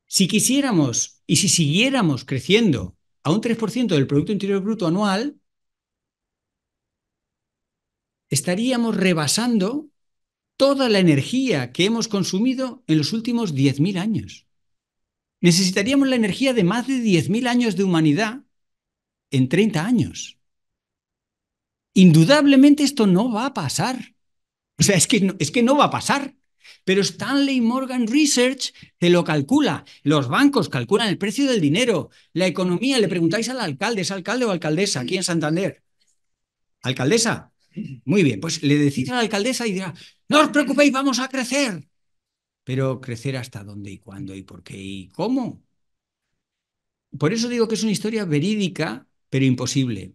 S2: Si quisiéramos y si siguiéramos creciendo a un 3% del Producto Interior Bruto anual, estaríamos rebasando toda la energía que hemos consumido en los últimos 10.000 años. Necesitaríamos la energía de más de 10.000 años de humanidad en 30 años. Indudablemente esto no va a pasar. O sea, es que no, es que no va a pasar. Pero Stanley Morgan Research te lo calcula. Los bancos calculan el precio del dinero. La economía, le preguntáis al alcalde, ¿es alcalde o alcaldesa aquí en Santander? ¿Alcaldesa? Muy bien, pues le decís a la alcaldesa y dirá, no os preocupéis, vamos a crecer. Pero crecer hasta dónde y cuándo y por qué y cómo. Por eso digo que es una historia verídica, pero imposible.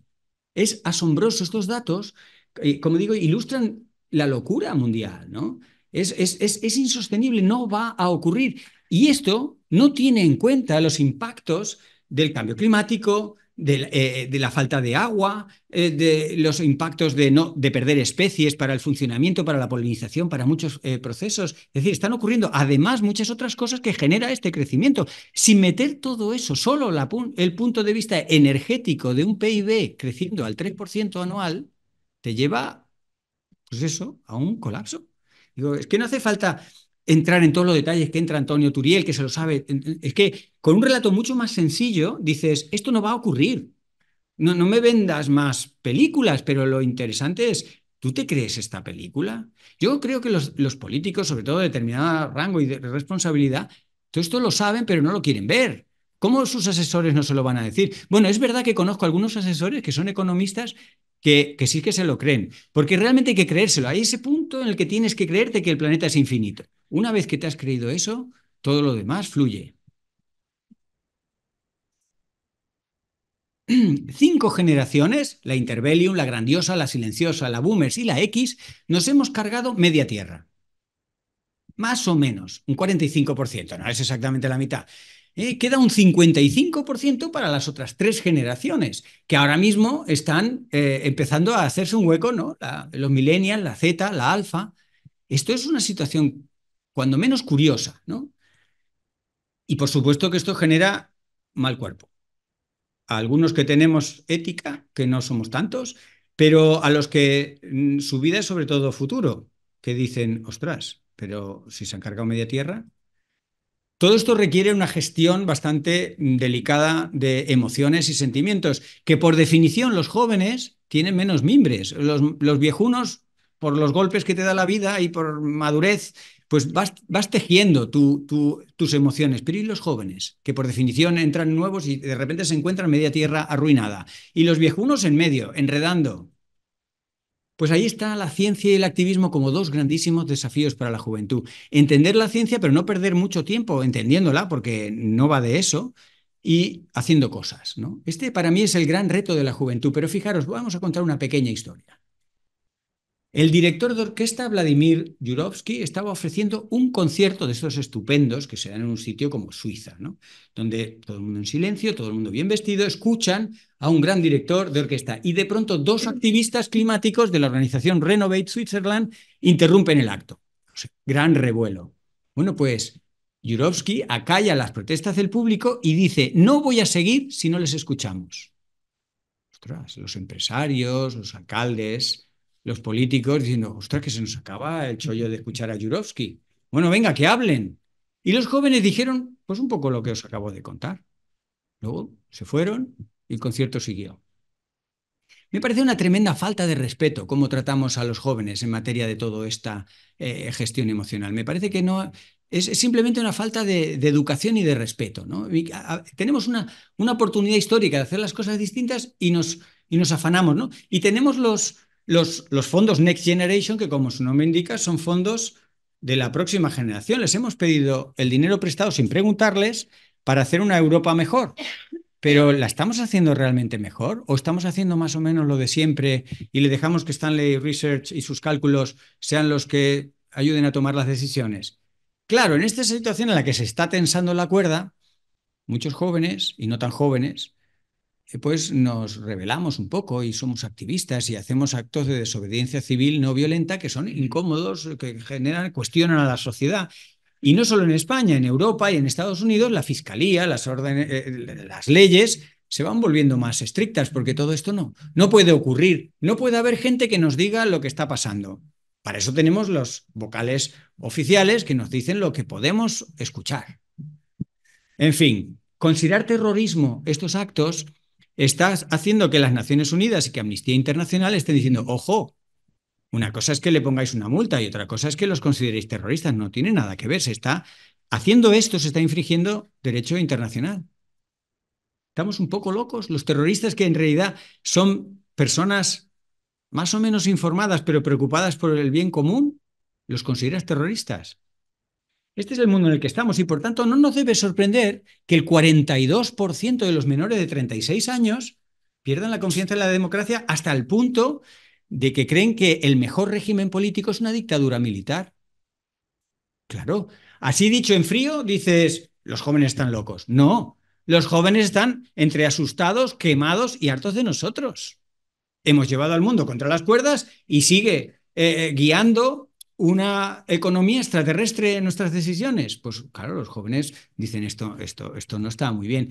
S2: Es asombroso estos datos, eh, como digo, ilustran la locura mundial, ¿no? es, es, insostenible, no va a ocurrir. Y esto no tiene en cuenta los impactos del cambio climático, eh, de, la falta de agua, eh, de los impactos de, no, de perder especies para el funcionamiento, para la polinización, para muchos eh, procesos. Es decir, están ocurriendo además muchas otras cosas que genera este crecimiento. Sin meter todo eso, solo el punto de vista energético de un PIB creciendo al 3% anual, te lleva, pues eso, a un colapso. Digo, es que no hace falta entrar en todos los detalles que entra Antonio Turiel, que se lo sabe. Es que con un relato mucho más sencillo dices, esto no va a ocurrir. No, no me vendas más películas, pero lo interesante es, ¿tú te crees esta película? Yo creo que los, los políticos, sobre todo de determinado rango y de responsabilidad, todo esto lo saben, pero no lo quieren ver. ¿Cómo sus asesores no se lo van a decir? Bueno, es verdad que conozco algunos asesores que son economistas que, sí que se lo creen, porque realmente hay que creérselo. Hay ese punto en el que tienes que creerte que el planeta es infinito. Una vez que te has creído eso, todo lo demás fluye. cinco generaciones, la Interbellium, la Grandiosa, la Silenciosa, la Boomers y la X, nos hemos cargado media tierra. Más o menos, un 45%, no es exactamente la mitad. ¿Eh? queda un 55% para las otras tres generaciones, que ahora mismo están eh, empezando a hacerse un hueco, ¿no? los millennials, la Z, la alfa. Esto es una situación cuando menos curiosa, ¿no? Y por supuesto que esto genera mal cuerpo. A algunos que tenemos ética, que no somos tantos, pero a los que mm, su vida es sobre todo futuro, que dicen, ostras, pero si se han cargado media tierra, todo esto requiere una gestión bastante delicada de emociones y sentimientos, que por definición los jóvenes tienen menos mimbres. Los, viejunos, por los golpes que te da la vida y por madurez, pues vas, tejiendo tu, tus emociones. Pero ¿y los jóvenes? Que por definición entran nuevos y de repente se encuentran media tierra arruinada. Y los viejunos en medio, enredando. Pues ahí está la ciencia y el activismo como dos grandísimos desafíos para la juventud. Entender la ciencia, pero no perder mucho tiempo entendiéndola, porque no va de eso, y haciendo cosas. ¿no? Este para mí es el gran reto de la juventud, pero fijaros, vamos a contar una pequeña historia. El director de orquesta Vladimir Yurovsky estaba ofreciendo un concierto de estos estupendos que se dan en un sitio como Suiza, ¿no? donde todo el mundo en silencio, todo el mundo bien vestido, escuchan a un gran director de orquesta y de pronto dos activistas climáticos de la organización Renovate Switzerland interrumpen el acto. gran revuelo. Bueno, pues Yurovsky acalla las protestas del público y dice, no voy a seguir si no les escuchamos. Ostras, los empresarios, los alcaldes, los políticos diciendo, ostras, que se nos acaba el chollo de escuchar a Jurovsky. Bueno, venga, que hablen. Y los jóvenes dijeron, pues un poco lo que os acabo de contar. Luego se fueron y el concierto siguió. Me parece una tremenda falta de respeto cómo tratamos a los jóvenes en materia de toda esta eh, gestión emocional. Me parece que no es, simplemente una falta de, educación y de respeto. ¿no? tenemos una, una oportunidad histórica de hacer las cosas distintas y nos, y nos afanamos. ¿no? Y tenemos los, los, fondos Next Generation, que como su nombre indica, son fondos de la próxima generación. Les hemos pedido el dinero prestado sin preguntarles para hacer una Europa mejor. Pero ¿la estamos haciendo realmente mejor? ¿O estamos haciendo más o menos lo de siempre y le dejamos que Stanley Research y sus cálculos sean los que ayuden a tomar las decisiones? Claro, en esta situación en la que se está tensando la cuerda, muchos jóvenes y no tan jóvenes eh, pues nos rebelamos un poco y somos activistas y hacemos actos de desobediencia civil no violenta que son incómodos, que generan, cuestionan a la sociedad. Y no solo en España, en Europa y en Estados Unidos, la fiscalía, las, órdenes, eh, eh, las leyes se van volviendo más estrictas porque todo esto no, no puede ocurrir. No puede haber gente que nos diga lo que está pasando. Para eso tenemos los vocales oficiales que nos dicen lo que podemos escuchar. En fin, considerar terrorismo estos actos estás haciendo que las Naciones Unidas y que Amnistía Internacional estén diciendo, ojo, una cosa es que le pongáis una multa y otra cosa es que los consideréis terroristas. No tiene nada que ver. Se está haciendo esto, se está infringiendo derecho internacional. Estamos un poco locos. Los terroristas que en realidad son personas más o menos informadas pero preocupadas por el bien común, ¿los consideras terroristas? Este es el mundo en el que estamos y por tanto no nos debe sorprender que el 42% de los menores de 36 años pierdan la confianza en la democracia hasta el punto de que creen que el mejor régimen político es una dictadura militar. Claro, así dicho en frío, dices, los jóvenes están locos. No, los jóvenes están entre asustados, quemados y hartos de nosotros. Hemos llevado al mundo contra las cuerdas y sigue eh, eh, guiando una economía extraterrestre en nuestras decisiones? Pues claro, los jóvenes dicen esto, esto, esto no está muy bien.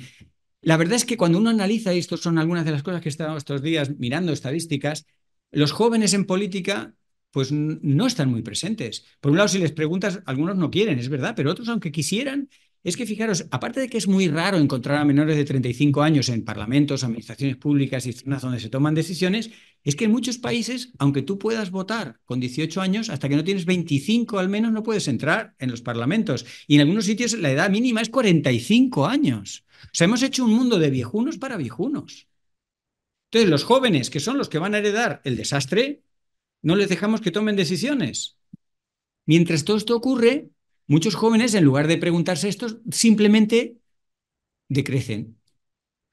S2: La verdad es que cuando uno analiza, y estas son algunas de las cosas que he estos días mirando estadísticas, los jóvenes en política pues no están muy presentes. Por un lado, si les preguntas, algunos no quieren, es verdad, pero otros, aunque quisieran, es que fijaros, aparte de que es muy raro encontrar a menores de 35 años en parlamentos, administraciones públicas y zonas donde se toman decisiones, es que en muchos países, aunque tú puedas votar con 18 años, hasta que no tienes 25 al menos, no puedes entrar en los parlamentos. Y en algunos sitios la edad mínima es 45 años. O sea, hemos hecho un mundo de viejunos para viejunos. Entonces, los jóvenes, que son los que van a heredar el desastre, no les dejamos que tomen decisiones. Mientras todo esto ocurre, muchos jóvenes, en lugar de preguntarse esto, simplemente decrecen.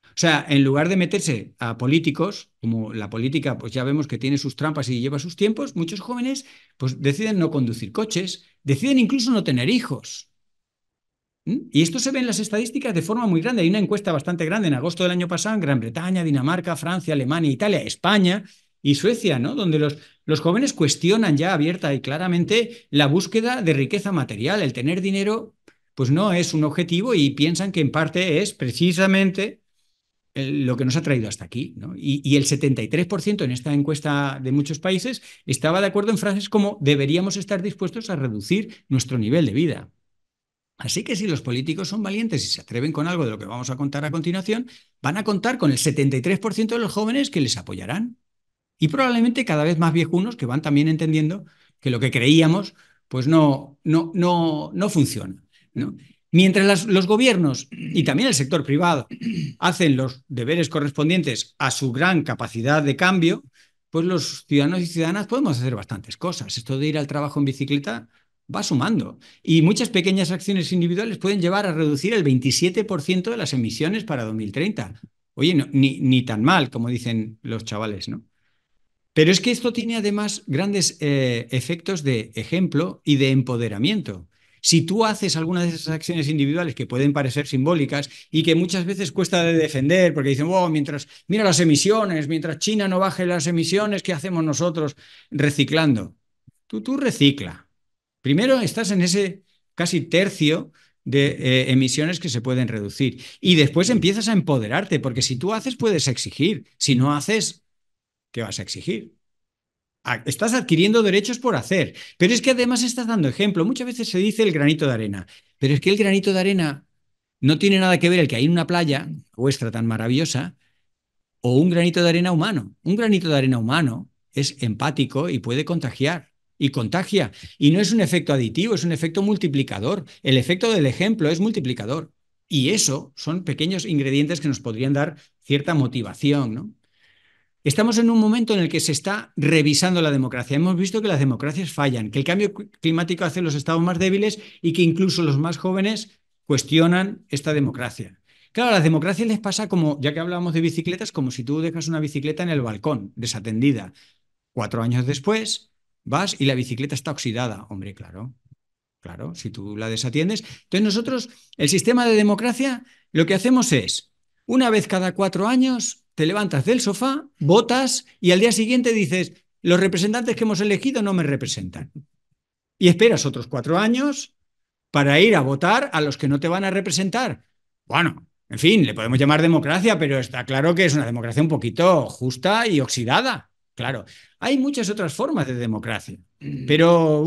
S2: O sea, en lugar de meterse a políticos, como la política, pues ya vemos que tiene sus trampas y lleva sus tiempos, muchos jóvenes pues deciden no conducir coches, deciden incluso no tener hijos. ¿Mm? Y esto se ve en las estadísticas de forma muy grande. Hay una encuesta bastante grande en agosto del año pasado en Gran Bretaña, Dinamarca, Francia, Alemania, Italia, España y Suecia, ¿no? Donde los, los jóvenes cuestionan ya abierta y claramente la búsqueda de riqueza material, el tener dinero, pues no es un objetivo y piensan que en parte es precisamente eh, lo que nos ha traído hasta aquí. ¿no? Y, y, el 73% en esta encuesta de muchos países estaba de acuerdo en frases como deberíamos estar dispuestos a reducir nuestro nivel de vida. Así que si los políticos son valientes y se atreven con algo de lo que vamos a contar a continuación, van a contar con el 73% de los jóvenes que les apoyarán. Y probablemente cada vez más viejunos que van también entendiendo que lo que creíamos pues no, no, no, no funciona. ¿no? Mientras los gobiernos y también el sector privado hacen los deberes correspondientes a su gran capacidad de cambio, pues los ciudadanos y ciudadanas podemos hacer bastantes cosas. Esto de ir al trabajo en bicicleta va sumando. Y muchas pequeñas acciones individuales pueden llevar a reducir el 27% de las emisiones para 2030. Oye, ni, ni, tan mal, como dicen los chavales, ¿no? Pero es que esto tiene además grandes eh, efectos de ejemplo y de empoderamiento. Si tú haces alguna de esas acciones individuales que pueden parecer simbólicas y que muchas veces cuesta de defender, porque dicen, wow, oh, mientras, mira las emisiones, mientras China no baje las emisiones, ¿qué hacemos nosotros reciclando? Tú, tú recicla. Primero estás en ese casi tercio de eh, emisiones que se pueden reducir. Y después empiezas a empoderarte, porque si tú haces, puedes exigir. Si no haces, ¿qué vas a exigir? estás adquiriendo derechos por hacer, pero es que además estás dando ejemplo. Muchas veces se dice el granito de arena, pero es que el granito de arena no tiene nada que ver el que hay en una playa vuestra tan maravillosa o un granito de arena humano. Un granito de arena humano es empático y puede contagiar. Y contagia. Y no es un efecto aditivo, es un efecto multiplicador. El efecto del ejemplo es multiplicador. Y eso son pequeños ingredientes que nos podrían dar cierta motivación, ¿no? Estamos en un momento en el que se está revisando la democracia. Hemos visto que las democracias fallan, que el cambio climático hace los estados más débiles y que incluso los más jóvenes cuestionan esta democracia. Claro, a las democracias les pasa como, ya que hablábamos de bicicletas, como si tú dejas una bicicleta en el balcón, desatendida. Cuatro años después, vas y la bicicleta está oxidada. Hombre, claro, claro, si tú la desatiendes. Entonces nosotros, el sistema de democracia, lo que hacemos es, una vez cada cuatro años, te levantas del sofá, votas y al día siguiente dices, los representantes que hemos elegido no me representan. Y esperas otros cuatro años para ir a votar a los que no te van a representar. Bueno, en fin, le podemos llamar democracia, pero está claro que es una democracia un poquito justa y oxidada. Claro, hay muchas otras formas de democracia, mm. pero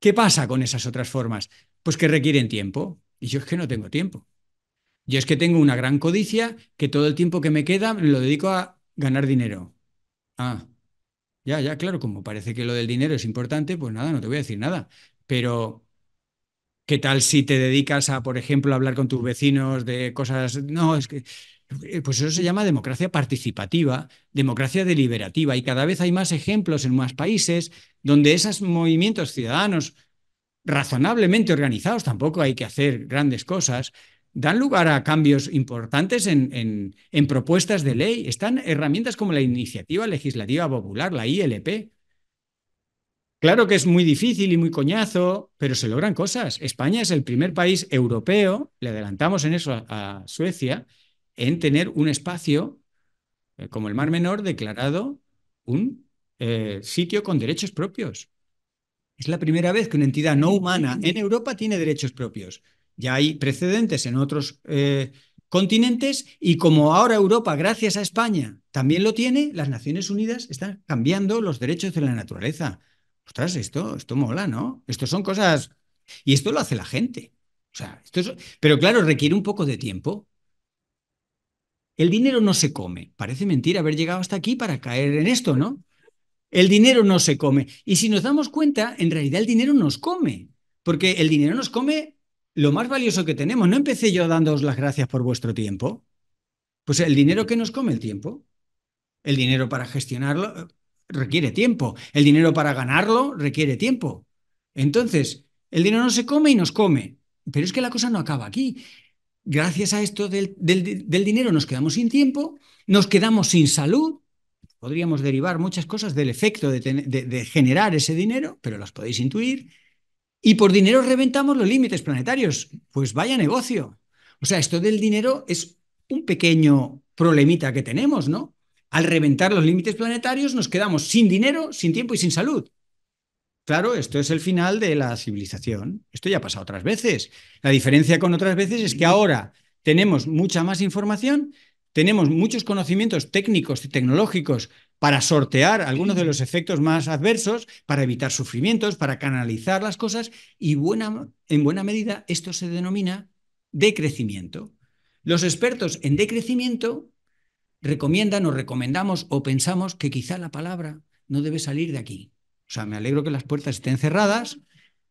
S2: ¿qué pasa con esas otras formas? Pues que requieren tiempo. Y yo es que no tengo tiempo. Yo es que tengo una gran codicia que todo el tiempo que me queda lo dedico a ganar dinero. Ah, ya, ya, claro, como parece que lo del dinero es importante, pues nada, no te voy a decir nada. Pero, ¿qué tal si te dedicas a, por ejemplo, hablar con tus vecinos de cosas? No, es que... Eh, pues eso se llama democracia participativa, democracia deliberativa, y cada vez hay más ejemplos en más países donde esos movimientos ciudadanos razonablemente organizados, tampoco hay que hacer grandes cosas, dan lugar a cambios importantes en, propuestas de ley. Están herramientas como la Iniciativa Legislativa Popular, la ILP. Claro que es muy difícil y muy coñazo, pero se logran cosas. España es el primer país europeo, le adelantamos en eso a, Suecia, en tener un espacio eh, como el Mar Menor declarado un eh, sitio con derechos propios. Es la primera vez que una entidad no humana en Europa tiene derechos propios. Ya hay precedentes en otros eh, continentes y como ahora Europa, gracias a España, también lo tiene, las Naciones Unidas están cambiando los derechos de la naturaleza. Ostras, esto, esto mola, ¿no? Esto son cosas... Y esto lo hace la gente. O sea, esto Pero claro, requiere un poco de tiempo. El dinero no se come. Parece mentira haber llegado hasta aquí para caer en esto, ¿no? El dinero no se come. Y si nos damos cuenta, en realidad el dinero nos come, porque el dinero nos come lo más valioso que tenemos. No empecé yo dándoos las gracias por vuestro tiempo. Pues el dinero que nos come el tiempo, el dinero para gestionarlo eh, requiere tiempo, el dinero para ganarlo requiere tiempo. Entonces, el dinero no se come y nos come. Pero es que la cosa no acaba aquí. Gracias a esto del, dinero nos quedamos sin tiempo, nos quedamos sin salud, podríamos derivar muchas cosas del efecto de, de, generar ese dinero, pero las podéis intuir, y por dinero reventamos los límites planetarios. Pues vaya negocio. O sea, esto del dinero es un pequeño problemita que tenemos, ¿no? Al reventar los límites planetarios nos quedamos sin dinero, sin tiempo y sin salud. Claro, esto es el final de la civilización. Esto ya ha pasado otras veces. La diferencia con otras veces es que ahora tenemos mucha más información, tenemos muchos conocimientos técnicos y tecnológicos para sortear algunos de los efectos más adversos, para evitar sufrimientos, para canalizar las cosas y en buena medida esto se denomina decrecimiento. Los expertos en decrecimiento recomiendan o recomendamos o pensamos que quizá la palabra no debe salir de aquí. O sea, me alegro que las puertas estén cerradas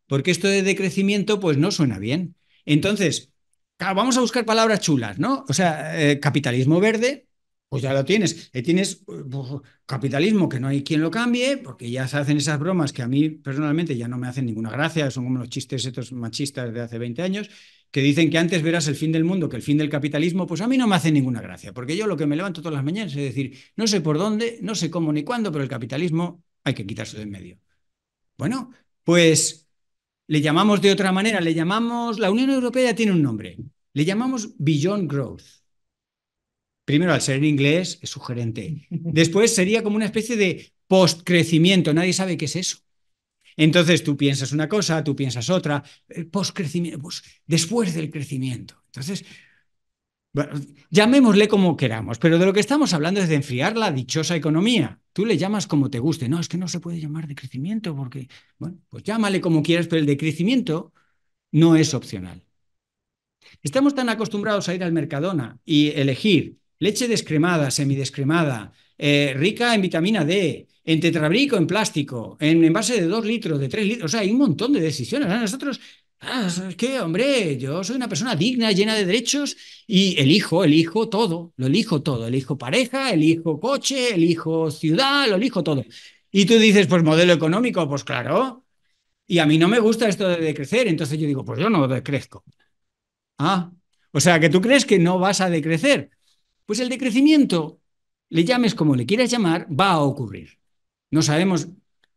S2: porque esto de decrecimiento pues no suena bien. Entonces, vamos a buscar palabras chulas, ¿no? O sea, eh, capitalismo verde, pues ya lo tienes. Y eh, tienes eh, pues, capitalismo que no hay quien lo cambie, porque ya se hacen esas bromas que a mí personalmente ya no me hacen ninguna gracia, son como los chistes estos machistas de hace 20 años, que dicen que antes verás el fin del mundo que el fin del capitalismo, pues a mí no me hace ninguna gracia, porque yo lo que me levanto todas las mañanas es decir, no sé por dónde, no sé cómo ni cuándo, pero el capitalismo hay que quitarse de en medio. Bueno, pues le llamamos de otra manera, le llamamos, la Unión Europea ya tiene un nombre, le llamamos Beyond Growth primero al ser en inglés es sugerente. Después sería como una especie de postcrecimiento, nadie sabe qué es eso. Entonces tú piensas una cosa, tú piensas otra, eh, postcrecimiento, pues, después del crecimiento. Entonces, llamémosle como queramos, pero de lo que estamos hablando es de enfriar la dichosa economía. Tú le llamas como te guste. No, es que no se puede llamar de crecimiento porque, bueno, pues llámale como quieras, pero el de crecimiento no es opcional. Estamos tan acostumbrados a ir al Mercadona y elegir leche descremada, semidescremada, eh, rica en vitamina D, en tetrabrico, en plástico, en envase de 2 litros, de 3 litros, o sea, hay un montón de decisiones. A ah, Nosotros, ah, qué? hombre, yo soy una persona digna, llena de derechos y elijo, elijo todo, lo elijo todo, elijo pareja, elijo coche, elijo ciudad, lo elijo todo. Y tú dices, pues modelo económico, pues claro. Y a mí no me gusta esto de decrecer, entonces yo digo, pues yo no decrezco. Ah, o sea, que tú crees que no vas a decrecer, pues el decrecimiento, le llames como le quieras llamar, va a ocurrir. No sabemos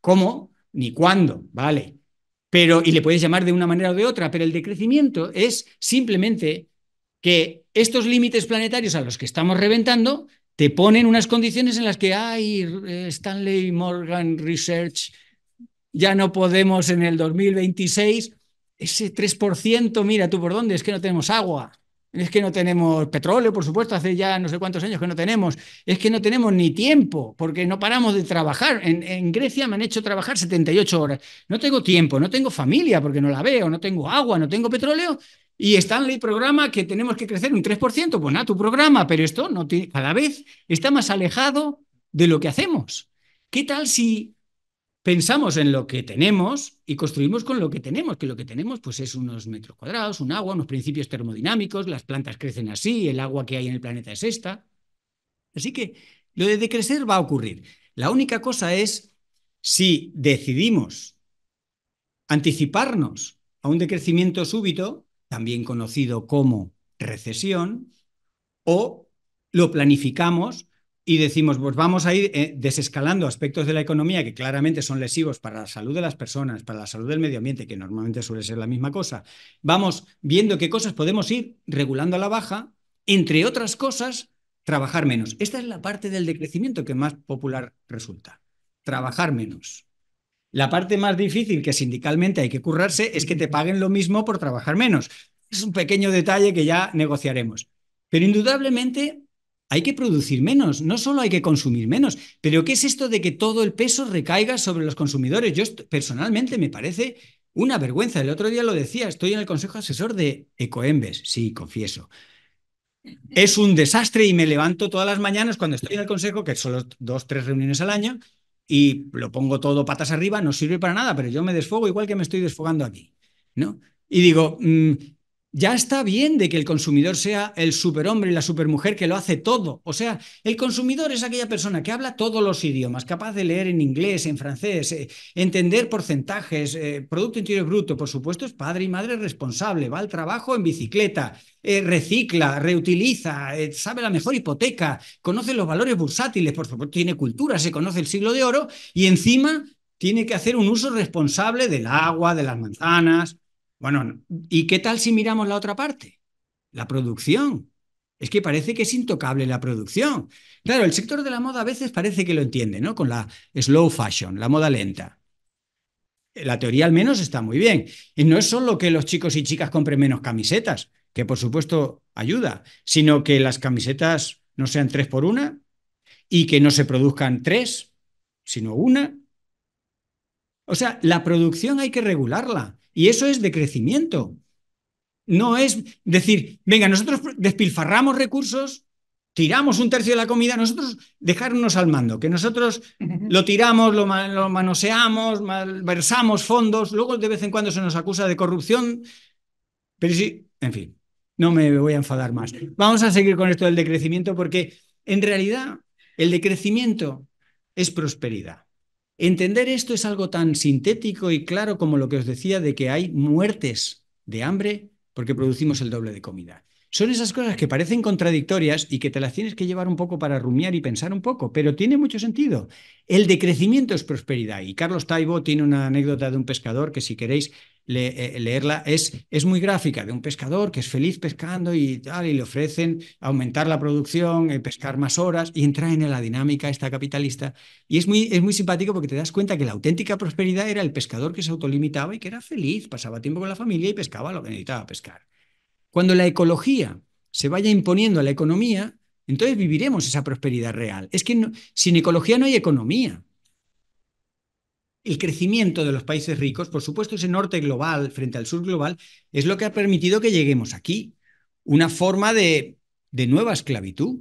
S2: cómo ni cuándo, ¿vale? Pero, y le puedes llamar de una manera o de otra, pero el decrecimiento es simplemente que estos límites planetarios a los que estamos reventando te ponen unas condiciones en las que hay Stanley Morgan Research, ya no podemos en el 2026, ese 3%, mira tú por dónde, es que no tenemos agua. Es que no tenemos petróleo, por supuesto, hace ya no sé cuántos años que no tenemos. Es que no tenemos ni tiempo, porque no paramos de trabajar. En, Grecia me han hecho trabajar 78 horas. No tengo tiempo, no tengo familia porque no la veo, no tengo agua, no tengo petróleo. Y el programa que tenemos que crecer un 3%. Pues nada, tu programa, pero esto no cada vez está más alejado de lo que hacemos. ¿Qué tal si pensamos en lo que tenemos y construimos con lo que tenemos, que lo que tenemos pues es unos metros cuadrados, un agua, unos principios termodinámicos, las plantas crecen así, el agua que hay en el planeta es esta. Así que lo de decrecer va a ocurrir. La única cosa es si decidimos anticiparnos a un decrecimiento súbito, también conocido como recesión, o lo planificamos y decimos, pues vamos a ir eh, desescalando aspectos de la economía que claramente son lesivos para la salud de las personas, para la salud del medio ambiente, que normalmente suele ser la misma cosa. Vamos viendo qué cosas podemos ir regulando a la baja, entre otras cosas, trabajar menos. Esta es la parte del decrecimiento que más popular resulta, trabajar menos. La parte más difícil que sindicalmente hay que currarse es que te paguen lo mismo por trabajar menos. Es un pequeño detalle que ya negociaremos. Pero indudablemente hay que producir menos, no solo hay que consumir menos, pero ¿qué es esto de que todo el peso recaiga sobre los consumidores? Yo personalmente me parece una vergüenza. El otro día lo decía, estoy en el consejo asesor de Ecoembes, sí, confieso. Es un desastre y me levanto todas las mañanas cuando estoy en el consejo, que son dos, tres reuniones al año, y lo pongo todo patas arriba, no sirve para nada, pero yo me desfogo igual que me estoy desfogando aquí, ¿no? Y digo, mm, ya está bien de que el consumidor sea el superhombre y la supermujer que lo hace todo. O sea, el consumidor es aquella persona que habla todos los idiomas, capaz de leer en inglés, en francés, eh, entender porcentajes, eh, Producto Interior Bruto, por supuesto, es padre y madre responsable, va al trabajo en bicicleta, eh, recicla, reutiliza, sabe la mejor hipoteca, conoce los valores bursátiles, por supuesto, tiene cultura, se conoce el siglo de oro y encima tiene que hacer un uso responsable del agua, de las manzanas, bueno, ¿y qué tal si miramos la otra parte? La producción. Es que parece que es intocable la producción. Claro, el sector de la moda a veces parece que lo entiende, ¿no? Con la slow fashion, la moda lenta. La teoría al menos está muy bien. Y no es solo que los chicos y chicas compren menos camisetas, que por supuesto ayuda, sino que las camisetas no sean tres por una y que no se produzcan tres, sino una. O sea, la producción hay que regularla y eso es decrecimiento, No es decir, venga, nosotros despilfarramos recursos, tiramos un tercio de la comida, nosotros dejarnos al mando, que nosotros lo tiramos, lo, manoseamos, malversamos fondos, luego de vez en cuando se nos acusa de corrupción, pero sí, en fin, no me voy a enfadar más. Vamos a seguir con esto del decrecimiento porque en realidad el decrecimiento es prosperidad. Entender esto es algo tan sintético y claro como lo que os decía de que hay muertes de hambre porque producimos el doble de comida. Son esas cosas que parecen contradictorias y que te las tienes que llevar un poco para rumiar y pensar un poco, pero tiene mucho sentido. El decrecimiento es prosperidad y Carlos Taibo tiene una anécdota de un pescador que si queréis eh, leerla, es, es muy gráfica de un pescador que es feliz pescando y tal, y le ofrecen aumentar la producción, y eh, pescar más horas, y entra en la dinámica esta capitalista. Y es muy, es muy simpático porque te das cuenta que la auténtica prosperidad era el pescador que se autolimitaba y que era feliz, pasaba tiempo con la familia y pescaba lo que necesitaba pescar. Cuando la ecología se vaya imponiendo a la economía, entonces viviremos esa prosperidad real. Es que sin ecología no hay economía el crecimiento de los países ricos, por supuesto ese norte global frente al sur global, es lo que ha permitido que lleguemos aquí. Una forma de, nueva esclavitud.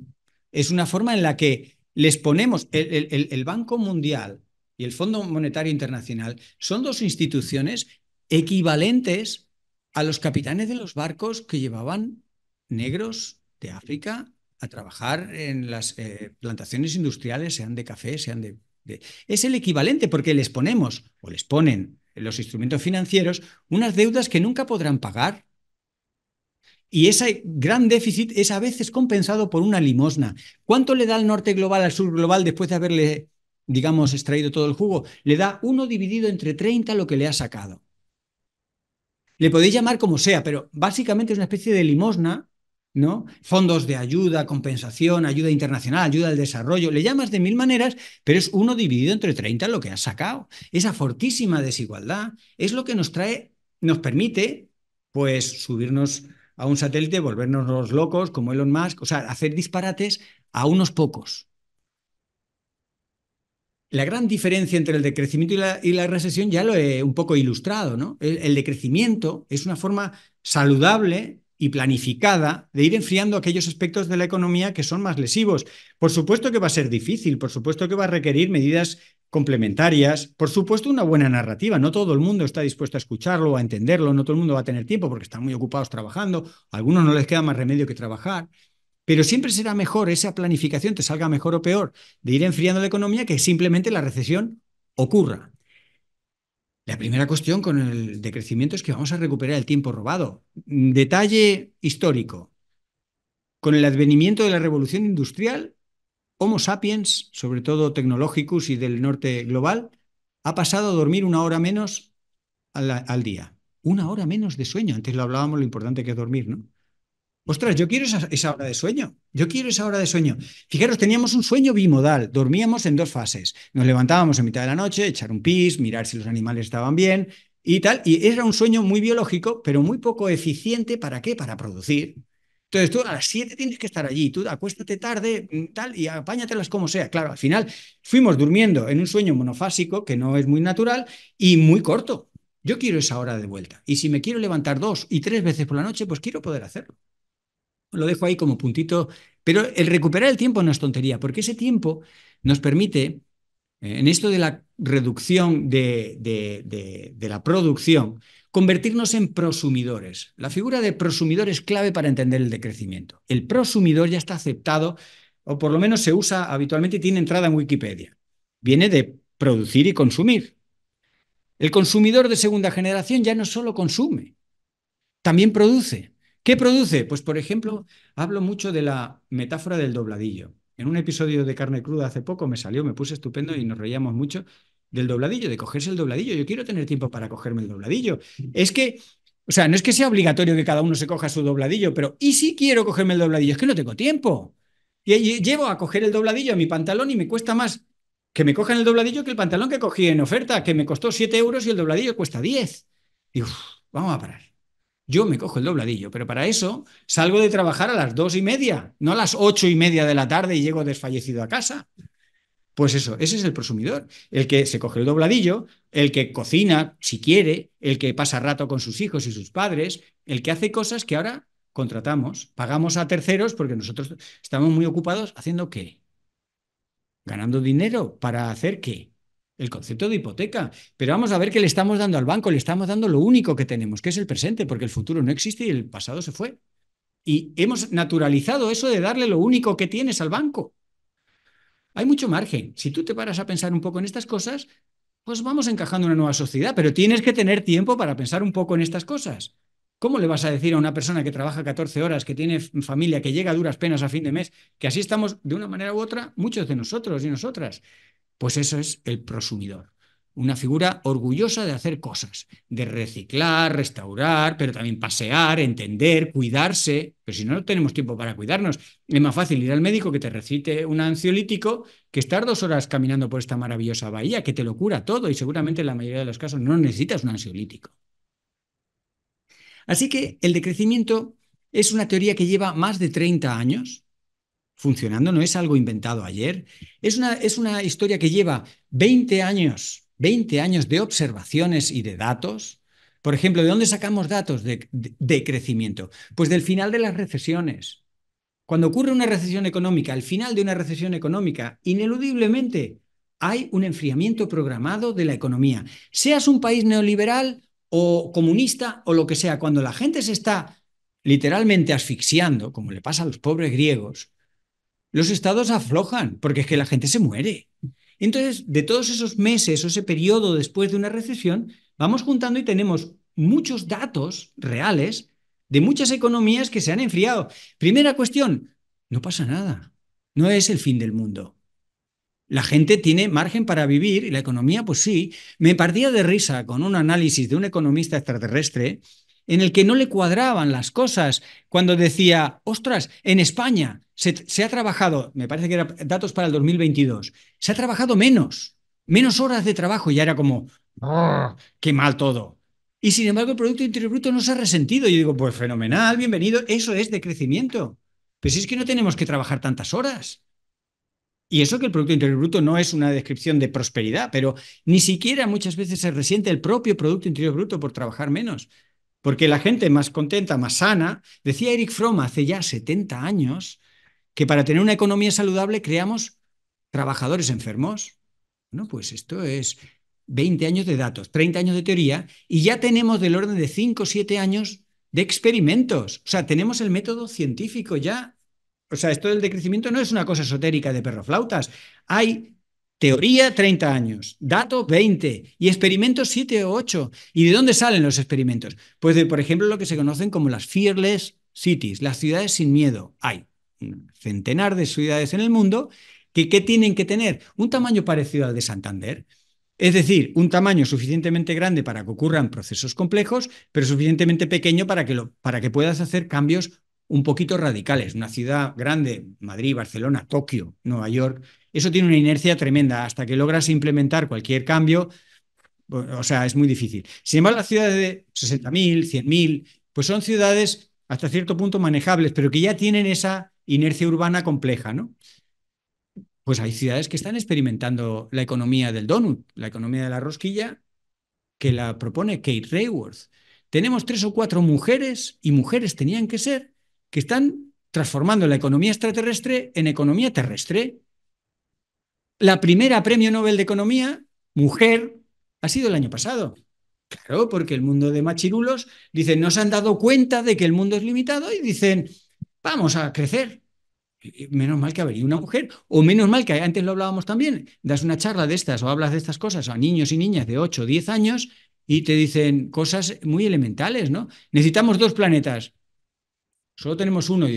S2: Es una forma en la que les ponemos el, Banco Mundial y el Fondo Monetario Internacional son dos instituciones equivalentes a los capitanes de los barcos que llevaban negros de África a trabajar en las eh, plantaciones industriales, sean de café, sean de es el equivalente porque les ponemos o les ponen los instrumentos financieros unas deudas que nunca podrán pagar. Y ese gran déficit es a veces compensado por una limosna. ¿Cuánto le da el norte global al sur global después de haberle, digamos, extraído todo el jugo? Le da uno dividido entre 30 lo que le ha sacado. Le podéis llamar como sea, pero básicamente es una especie de limosna Fondos de ayuda, compensación, ayuda internacional, ayuda al desarrollo, le llamas de mil maneras, pero es uno dividido entre 30 lo que has sacado. Esa fortísima desigualdad es lo que nos trae, nos permite, pues, subirnos a un satélite, volvernos los locos como Elon Musk, o sea, hacer disparates a unos pocos. La gran diferencia entre el decrecimiento y la, recesión ya lo he un poco ilustrado, ¿no? el decrecimiento es una forma saludable y planificada de ir enfriando aquellos aspectos de la economía que son más lesivos. Por supuesto que va a ser difícil, por supuesto que va a requerir medidas complementarias, por supuesto una buena narrativa, no todo el mundo está dispuesto a escucharlo, a entenderlo, no todo el mundo va a tener tiempo porque están muy ocupados trabajando, algunos no les queda más remedio que trabajar, pero siempre será mejor esa planificación, te salga mejor o peor, de ir enfriando la economía que simplemente la recesión ocurra. La primera cuestión con el decrecimiento es que vamos a recuperar el tiempo robado. Detalle histórico. Con el advenimiento de la revolución industrial, Homo sapiens, sobre todo tecnológicos y del norte global, ha pasado a dormir una hora menos al, día. Una hora menos de sueño. Antes lo hablábamos lo importante que es dormir, ¿no? Ostras, yo quiero esa hora de sueño. Yo quiero esa hora de sueño. Fijaros, teníamos un sueño bimodal, dormíamos en dos fases. Nos levantábamos en mitad de la noche, echar un pis, mirar si los animales estaban bien y tal. Y era un sueño muy biológico, pero muy poco eficiente. ¿Para qué? Para producir. Entonces tú a las 7 tienes que estar allí, tú acuéstate tarde, mm, tal, y apáñatelas como sea. Claro, al final fuimos durmiendo en un sueño monofásico que no es muy natural y muy corto. Yo quiero esa hora de vuelta. Y si me quiero levantar dos y tres veces por la noche, pues quiero poder hacerlo. Lo dejo ahí como puntito. Pero el recuperar el tiempo no es tontería, porque ese tiempo nos permite, eh, en esto de la reducción de, la producción, convertirnos en prosumidores. La figura de prosumidor es clave para entender el decrecimiento. El prosumidor ya está aceptado, o por lo menos se usa habitualmente y tiene entrada en Wikipedia. Viene de producir y consumir. El consumidor de segunda generación ya no solo consume, también produce. ¿Qué produce? Pues, por ejemplo, hablo mucho de la metáfora del dobladillo. En un episodio de Carne Cruda hace poco me salió, me puse estupendo y nos reíamos mucho del dobladillo, de cogerse el dobladillo. Yo quiero tener tiempo para cogerme el dobladillo. Es que, o sea, no es que sea obligatorio que cada uno se coja su dobladillo, pero ¿y si quiero cogerme el dobladillo? Es que no tengo tiempo. Y llevo a coger el dobladillo a mi pantalón y me cuesta más que me cojan el dobladillo que el pantalón que cogí en oferta, que me costó 7 euros y el dobladillo cuesta 10. Y uf, vamos a parar yo me cojo el dobladillo, pero para eso salgo de trabajar a las dos y media, no a las ocho y media de la tarde y llego desfallecido a casa. Pues eso, ese es el prosumidor, el que se coge el dobladillo, el que cocina si quiere, el que pasa rato con sus hijos y sus padres, el que hace cosas que ahora contratamos, pagamos a terceros porque nosotros estamos muy ocupados haciendo qué? Ganando dinero para hacer qué? el concepto de hipoteca. Pero vamos a ver qué le estamos dando al banco, le estamos dando lo único que tenemos, que es el presente, porque el futuro no existe y el pasado se fue. Y hemos naturalizado eso de darle lo único que tienes al banco. Hay mucho margen. Si tú te paras a pensar un poco en estas cosas, pues vamos encajando una nueva sociedad, pero tienes que tener tiempo para pensar un poco en estas cosas. ¿Cómo le vas a decir a una persona que trabaja 14 horas, que tiene familia, que llega a duras penas a fin de mes, que así estamos de una manera u otra muchos de nosotros y nosotras? Pues eso es el prosumidor. Una figura orgullosa de hacer cosas, de reciclar, restaurar, pero también pasear, entender, cuidarse. Pero si no tenemos tiempo para cuidarnos, es más fácil ir al médico que te recite un ansiolítico que estar dos horas caminando por esta maravillosa bahía, que te lo cura todo y seguramente en la mayoría de los casos no necesitas un ansiolítico. Así que el decrecimiento es una teoría que lleva más de 30 años funcionando, no es algo inventado ayer. Es una, es una historia que lleva 20 años, 20 años de observaciones y de datos. Por ejemplo, ¿de dónde sacamos datos de, crecimiento? Pues del final de las recesiones. Cuando ocurre una recesión económica, al final de una recesión económica, ineludiblemente hay un enfriamiento programado de la economía. Seas un país neoliberal o comunista o lo que sea, cuando la gente se está literalmente asfixiando, como le pasa a los pobres griegos, los estados aflojan, porque es que la gente se muere. Entonces, de todos esos meses o ese periodo después de una recesión, vamos juntando y tenemos muchos datos reales de muchas economías que se han enfriado. Primera cuestión, no pasa nada, no es el fin del mundo. La gente tiene margen para vivir y la economía, pues sí. Me partía de risa con un análisis de un economista extraterrestre en el que no le cuadraban las cosas, cuando decía, ostras, en España se, ha trabajado, me parece que eran datos para el 2022, se ha trabajado menos, menos horas de trabajo, ya era como, qué mal todo. Y sin embargo, el Producto Interior Bruto no se ha resentido. Yo digo, pues fenomenal, bienvenido, eso es de crecimiento. pero si es que no tenemos que trabajar tantas horas. Y eso que el Producto Interior Bruto no es una descripción de prosperidad, pero ni siquiera muchas veces se resiente el propio Producto Interior Bruto por trabajar menos. Porque la gente más contenta, más sana, decía Eric Fromm hace ya 70 años, que para tener una economía saludable creamos trabajadores enfermos. Bueno, pues esto es 20 años de datos, 30 años de teoría, y ya tenemos del orden de 5 o 7 años de experimentos. O sea, tenemos el método científico ya. O sea, esto del decrecimiento no es una cosa esotérica de perroflautas. Hay Teoría 30 años, dato 20 y experimentos 7 o 8. ¿Y de dónde salen los experimentos? Pues de, por ejemplo, lo que se conocen como las fearless cities, las ciudades sin miedo. Hay centenar de ciudades en el mundo que ¿qué tienen que tener un tamaño parecido al de Santander. Es decir, un tamaño suficientemente grande para que ocurran procesos complejos, pero suficientemente pequeño para que, lo, para que puedas hacer cambios un poquito radicales. Una ciudad grande, Madrid, Barcelona, Tokio, Nueva York, eso tiene una inercia tremenda. Hasta que logras implementar cualquier cambio, o sea, es muy difícil. Sin embargo, las ciudades de 60.000, 100.000, pues son ciudades hasta cierto punto manejables, pero que ya tienen esa inercia urbana compleja, ¿no? Pues hay ciudades que están experimentando la economía del donut, la economía de la rosquilla, que la propone Kate Rayworth. Tenemos tres o cuatro mujeres, y mujeres tenían que ser, que están transformando la economía extraterrestre en economía terrestre. La primera premio Nobel de Economía, mujer, ha sido el año pasado. Claro, porque el mundo de machirulos, dicen, no se han dado cuenta de que el mundo es limitado y dicen, vamos a crecer. menos mal que habría una mujer, o menos mal que antes lo hablábamos también, das una charla de estas o hablas de estas cosas a niños y niñas de 8 o 10 años y te dicen cosas muy elementales, ¿no? Necesitamos dos planetas, solo tenemos uno.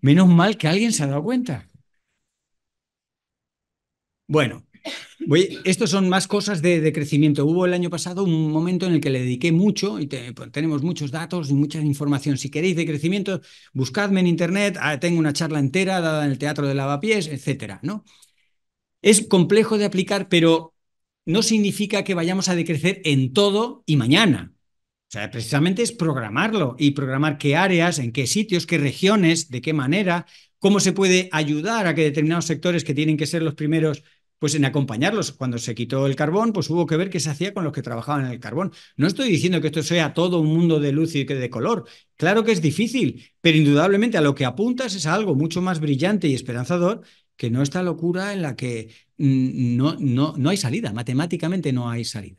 S2: menos mal que alguien se ha dado cuenta. Bueno, voy, estos son más cosas de, crecimiento. Hubo el año pasado un momento en el que le dediqué mucho y pues, tenemos muchos datos y mucha información. Si queréis de crecimiento, buscadme en internet, ah, tengo una charla entera dada en el Teatro de Lavapiés, etcétera, ¿no? Es complejo de aplicar, pero no significa que vayamos a decrecer en todo y mañana. O sea, precisamente es programarlo y programar qué áreas, en qué sitios, qué regiones, de qué manera, cómo se puede ayudar a que determinados sectores que tienen que ser los primeros pues en acompañarlos. Cuando se quitó el carbón, pues hubo que ver qué se hacía con los que trabajaban en el carbón. No estoy diciendo que esto sea todo un mundo de luz y de color. Claro que es difícil, pero indudablemente a lo que apuntas es algo mucho más brillante y esperanzador que no esta locura en la que mm, no, no, no hay salida, matemáticamente no hay salida.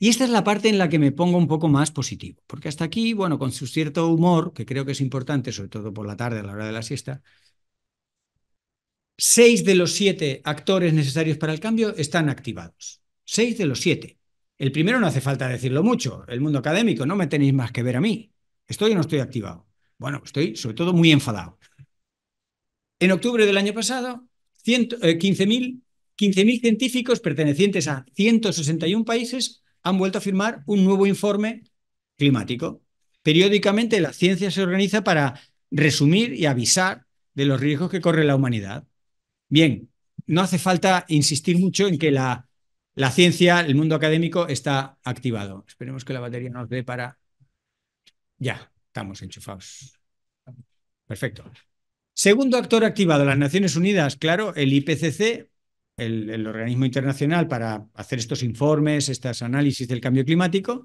S2: Y esta es la parte en la que me pongo un poco más positivo, porque hasta aquí, bueno, con su cierto humor, que creo que es importante, sobre todo por la tarde, a la hora de la siesta, seis de los siete actores necesarios para el cambio están activados. Seis de los siete. El primero no hace falta decirlo mucho, el mundo académico, no me tenéis más que ver a mí. ¿Estoy o no estoy activado? Bueno, estoy sobre todo muy enfadado. En octubre del año pasado, 15.000 eh, científicos pertenecientes a 161 países han vuelto a firmar un nuevo informe climático. Periódicamente la ciencia se organiza para resumir y avisar de los riesgos que corre la humanidad. Bien, no hace falta insistir mucho en que la, la ciencia, el mundo académico está activado. Esperemos que la batería nos dé para... Ya, estamos enchufados. Perfecto. Segundo actor activado, las Naciones Unidas, claro, el IPCC, el, organismo internacional para hacer estos informes, estos análisis del cambio climático,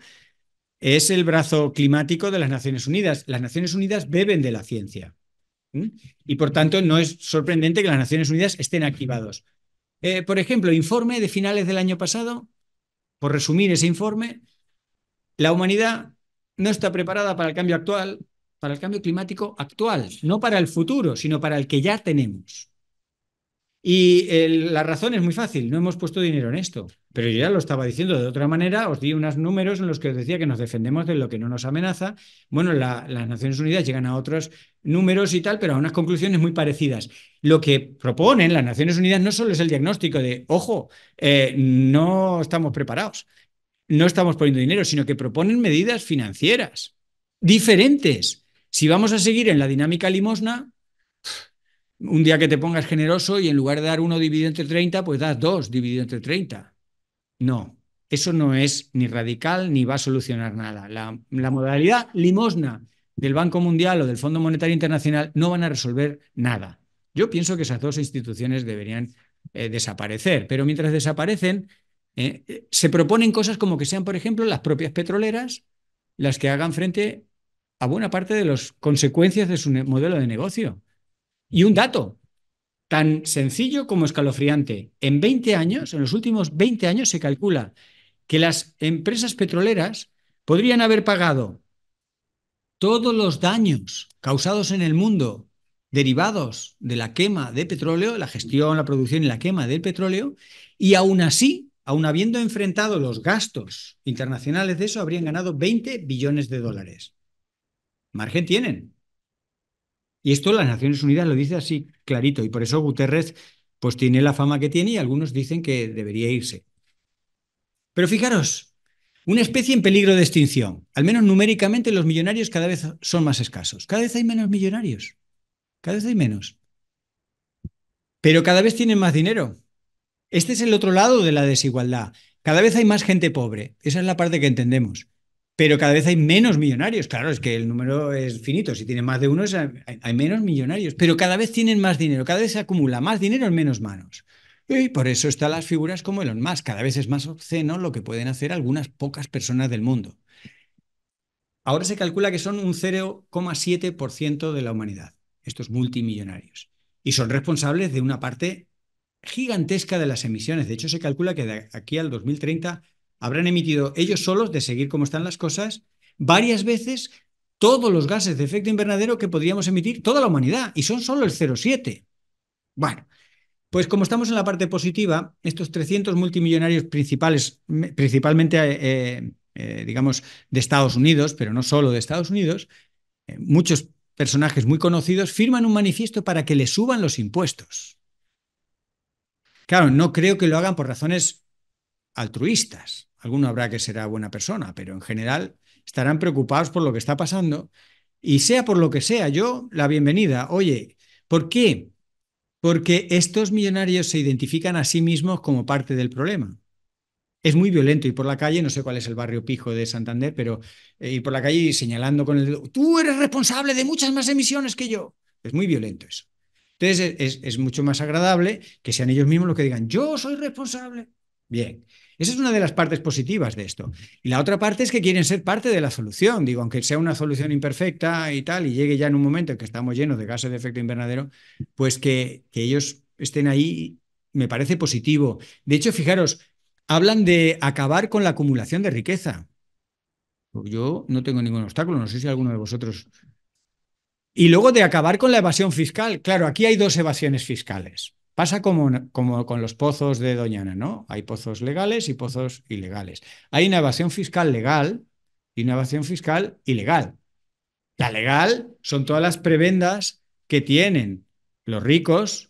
S2: es el brazo climático de las Naciones Unidas. Las Naciones Unidas beben de la ciencia. Y por tanto, no es sorprendente que las Naciones Unidas estén activados. Eh, por ejemplo, informe de finales del año pasado, por resumir ese informe, la humanidad no está preparada para el cambio actual, para el cambio climático actual, no para el futuro, sino para el que ya tenemos. Y la razón es muy fácil, no hemos puesto dinero en esto. Pero yo ya lo estaba diciendo de otra manera, os di unos números en los que os decía que nos defendemos de lo que no nos amenaza. Bueno, las Naciones Unidas llegan a otros números y tal, pero a unas conclusiones muy parecidas. Lo que proponen las Naciones Unidas no solo es el diagnóstico de, ojo, eh, no estamos preparados, no estamos poniendo dinero, sino que proponen medidas financieras diferentes. Si vamos a seguir en la dinámica limosna, un día que te pongas generoso y en lugar de dar uno dividido entre 30, pues das dos dividido entre 30. No, eso no es ni radical ni va a solucionar nada. La, modalidad limosna del Banco Mundial o del Fondo Monetario Internacional no van a resolver nada. Yo pienso que esas dos instituciones deberían eh, desaparecer, pero mientras desaparecen, eh, se proponen cosas como que sean, por ejemplo, las propias petroleras las que hagan frente a buena parte de las consecuencias de su modelo de negocio. Y un dato tan sencillo como escalofriante. En 20 años, en los últimos 20 años, se calcula que las empresas petroleras podrían haber pagado todos los daños causados en el mundo derivados de la quema de petróleo, la gestión, la producción y la quema del petróleo, y aún así, aún habiendo enfrentado los gastos internacionales de eso, habrían ganado 20 billones de dólares. Margen tienen, y esto las Naciones Unidas lo dice así clarito y por eso Guterres pues tiene la fama que tiene y algunos dicen que debería irse. Pero fijaros, una especie en peligro de extinción. Al menos numéricamente los millonarios cada vez son más escasos. Cada vez hay menos millonarios. Cada vez hay menos. Pero cada vez tienen más dinero. Este es el otro lado de la desigualdad. Cada vez hay más gente pobre. Esa es la parte que entendemos pero cada vez hay menos millonarios. Claro, es que el número es finito. Si tienen más de uno, hay, menos millonarios, pero cada vez tienen más dinero, cada vez se acumula más dinero en menos manos. Y por eso están las figuras como Elon más. Cada vez es más obsceno lo que pueden hacer algunas pocas personas del mundo. Ahora se calcula que son un 0,7% de la humanidad, estos multimillonarios. Y son responsables de una parte gigantesca de las emisiones. De hecho, se calcula que de aquí al 2030 habrán emitido ellos solos, de seguir como están las cosas, varias veces todos los gases de efecto invernadero que podríamos emitir toda la humanidad, y son solo el 0,7. Bueno, pues como estamos en la parte positiva, estos 300 multimillonarios principales, principalmente, eh, eh, eh, digamos, de Estados Unidos, pero no solo de Estados Unidos, muchos personajes muy conocidos firman un manifiesto para que le suban los impuestos. Claro, no creo que lo hagan por razones altruistas. Alguno habrá que será buena persona, pero en general estarán preocupados por lo que está pasando. Y sea por lo que sea, yo la bienvenida. Oye, ¿por qué? Porque estos millonarios se identifican a sí mismos como parte del problema. Es muy violento ir por la calle, no sé cuál es el barrio pijo de Santander, pero eh, ir por la calle señalando con el dedo, tú eres responsable de muchas más emisiones que yo. Es muy violento eso. Entonces es, es, mucho más agradable que sean ellos mismos los que digan, yo soy responsable. Bien, esa es una de las partes positivas de esto. Y la otra parte es que quieren ser parte de la solución. Digo, aunque sea una solución imperfecta y tal, y llegue ya en un momento en que estamos llenos de gases de efecto invernadero, pues que, que ellos estén ahí me parece positivo. De hecho, fijaros, hablan de acabar con la acumulación de riqueza. Yo no tengo ningún obstáculo, no sé si alguno de vosotros. Y luego de acabar con la evasión fiscal. Claro, aquí hay dos evasiones fiscales. Pasa como, como, con los pozos de Doñana, ¿no? Hay pozos legales y pozos ilegales. Hay una evasión fiscal legal y una evasión fiscal ilegal. La legal son todas las prebendas que tienen los ricos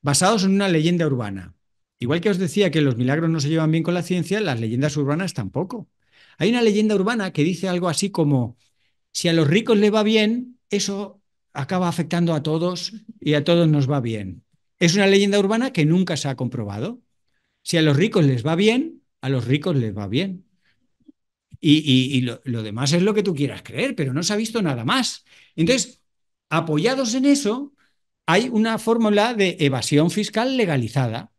S2: basados en una leyenda urbana. Igual que os decía que los milagros no se llevan bien con la ciencia, las leyendas urbanas tampoco. Hay una leyenda urbana que dice algo así como, si a los ricos le va bien, eso acaba afectando a todos y a todos nos va bien. Es una leyenda urbana que nunca se ha comprobado. Si a los ricos les va bien, a los ricos les va bien. Y, lo, lo, demás es lo que tú quieras creer, pero no se ha visto nada más. Entonces, apoyados en eso, hay una fórmula de evasión fiscal legalizada,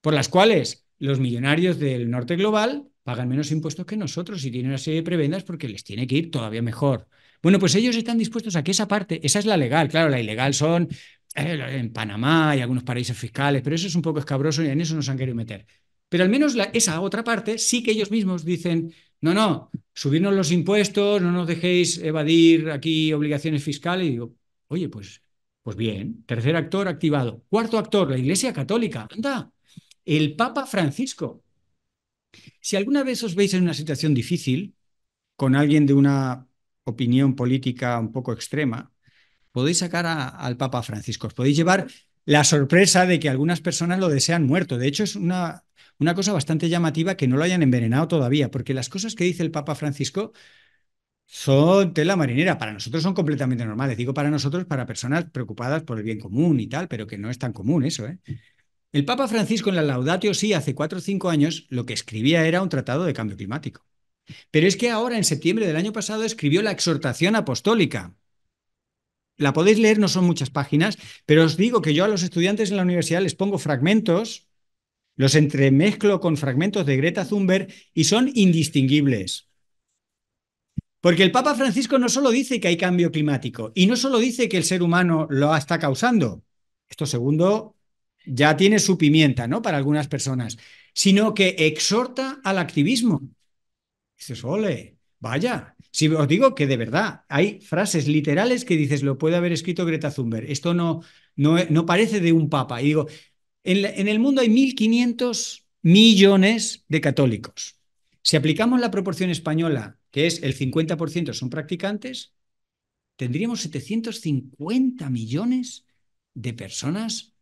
S2: por las cuales los millonarios del norte global pagan menos impuestos que nosotros y tienen una serie de prebendas porque les tiene que ir todavía mejor. Bueno, pues ellos están dispuestos a que esa parte, esa es la legal, claro, la ilegal son eh, en Panamá y algunos paraísos fiscales, pero eso es un poco escabroso y en eso nos han querido meter. Pero al menos esa otra parte sí que ellos mismos dicen, no, no, subirnos los impuestos, no nos dejéis evadir aquí obligaciones fiscales. Y digo, oye, pues, pues bien, tercer actor activado. Cuarto actor, la Iglesia Católica. Anda, el Papa Francisco. Si alguna vez os veis en una situación difícil, con alguien de una opinión política un poco extrema, podéis sacar al Papa Francisco, os podéis llevar la sorpresa de que algunas personas lo desean muerto. De hecho, es una, una cosa bastante llamativa que no lo hayan envenenado todavía, porque las cosas que dice el Papa Francisco son tela marinera. Para nosotros son completamente normales. Digo para nosotros, para personas preocupadas por el bien común y tal, pero que no es tan común eso. ¿eh? El Papa Francisco en la Laudatio sí, hace cuatro o cinco años, lo que escribía era un tratado de cambio climático. Pero es que ahora, en septiembre del año pasado, escribió la exhortación apostólica, la podéis leer, no son muchas páginas, pero os digo que yo a los estudiantes en la universidad les pongo fragmentos, los entremezclo con fragmentos de Greta Thunberg y son indistinguibles. Porque el Papa Francisco no solo dice que hay cambio climático y no solo dice que el ser humano lo está causando, esto segundo ya tiene su pimienta, ¿no? Para algunas personas, sino que exhorta al activismo. Dices, ole, vaya, si os digo que de verdad hay frases literales que dices, lo puede haber escrito Greta Thunberg, esto no, no, parece de un papa. Y digo, en, en el mundo hay 1.500 millones de católicos. Si aplicamos la proporción española, que es el 50% son practicantes, tendríamos 750 millones de personas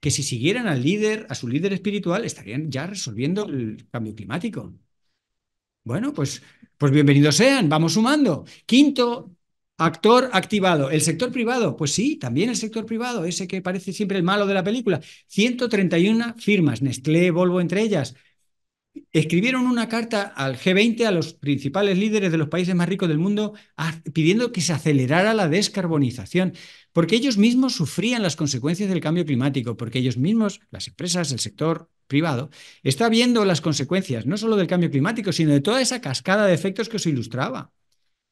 S2: que si siguieran al líder, a su líder espiritual, estarían ya resolviendo el cambio climático. Bueno, pues, pues bienvenidos sean, vamos sumando. Quinto actor activado, el sector privado, pues sí, también el sector privado, ese que parece siempre el malo de la película. 131 firmas, Nestlé, Volvo entre ellas, escribieron una carta al G20, a los principales líderes de los países más ricos del mundo, pidiendo que se acelerara la descarbonización porque ellos mismos sufrían las consecuencias del cambio climático, porque ellos mismos, las empresas, el sector privado, está viendo las consecuencias no solo del cambio climático, sino de toda esa cascada de efectos que os ilustraba.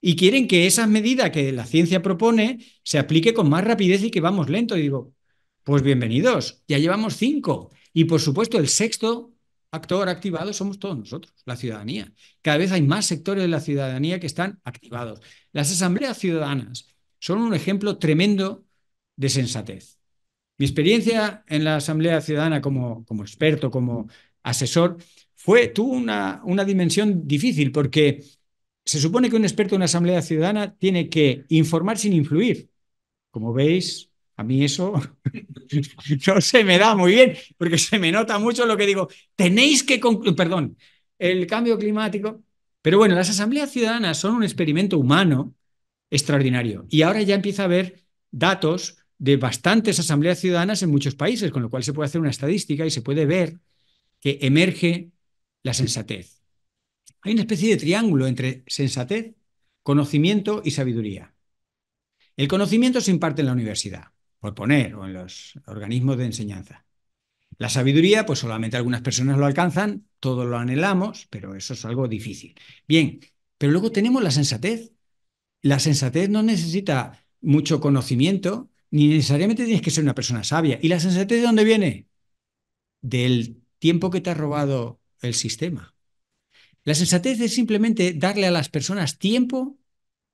S2: Y quieren que esa medida que la ciencia propone se aplique con más rapidez y que vamos lento. Y digo, pues bienvenidos, ya llevamos cinco. Y por supuesto, el sexto actor activado somos todos nosotros, la ciudadanía. Cada vez hay más sectores de la ciudadanía que están activados. Las asambleas ciudadanas son un ejemplo tremendo de sensatez. Mi experiencia en la Asamblea Ciudadana como, como experto, como asesor, fue, tuvo una, una dimensión difícil porque se supone que un experto en la Asamblea Ciudadana tiene que informar sin influir. Como veis, a mí eso no se me da muy bien, porque se me nota mucho lo que digo. Tenéis que concluir, perdón, el cambio climático. Pero bueno, las asambleas ciudadanas son un experimento humano extraordinario. Y ahora ya empieza a haber datos de bastantes asambleas ciudadanas en muchos países, con lo cual se puede hacer una estadística y se puede ver que emerge la sensatez. Hay una especie de triángulo entre sensatez, conocimiento y sabiduría. El conocimiento se imparte en la universidad, por poner, o en los organismos de enseñanza. La sabiduría, pues solamente algunas personas lo alcanzan, todos lo anhelamos, pero eso es algo difícil. Bien, pero luego tenemos la sensatez, la sensatez no necesita mucho conocimiento, ni necesariamente tienes que ser una persona sabia. ¿Y la sensatez de dónde viene? Del tiempo que te ha robado el sistema. La sensatez es simplemente darle a las personas tiempo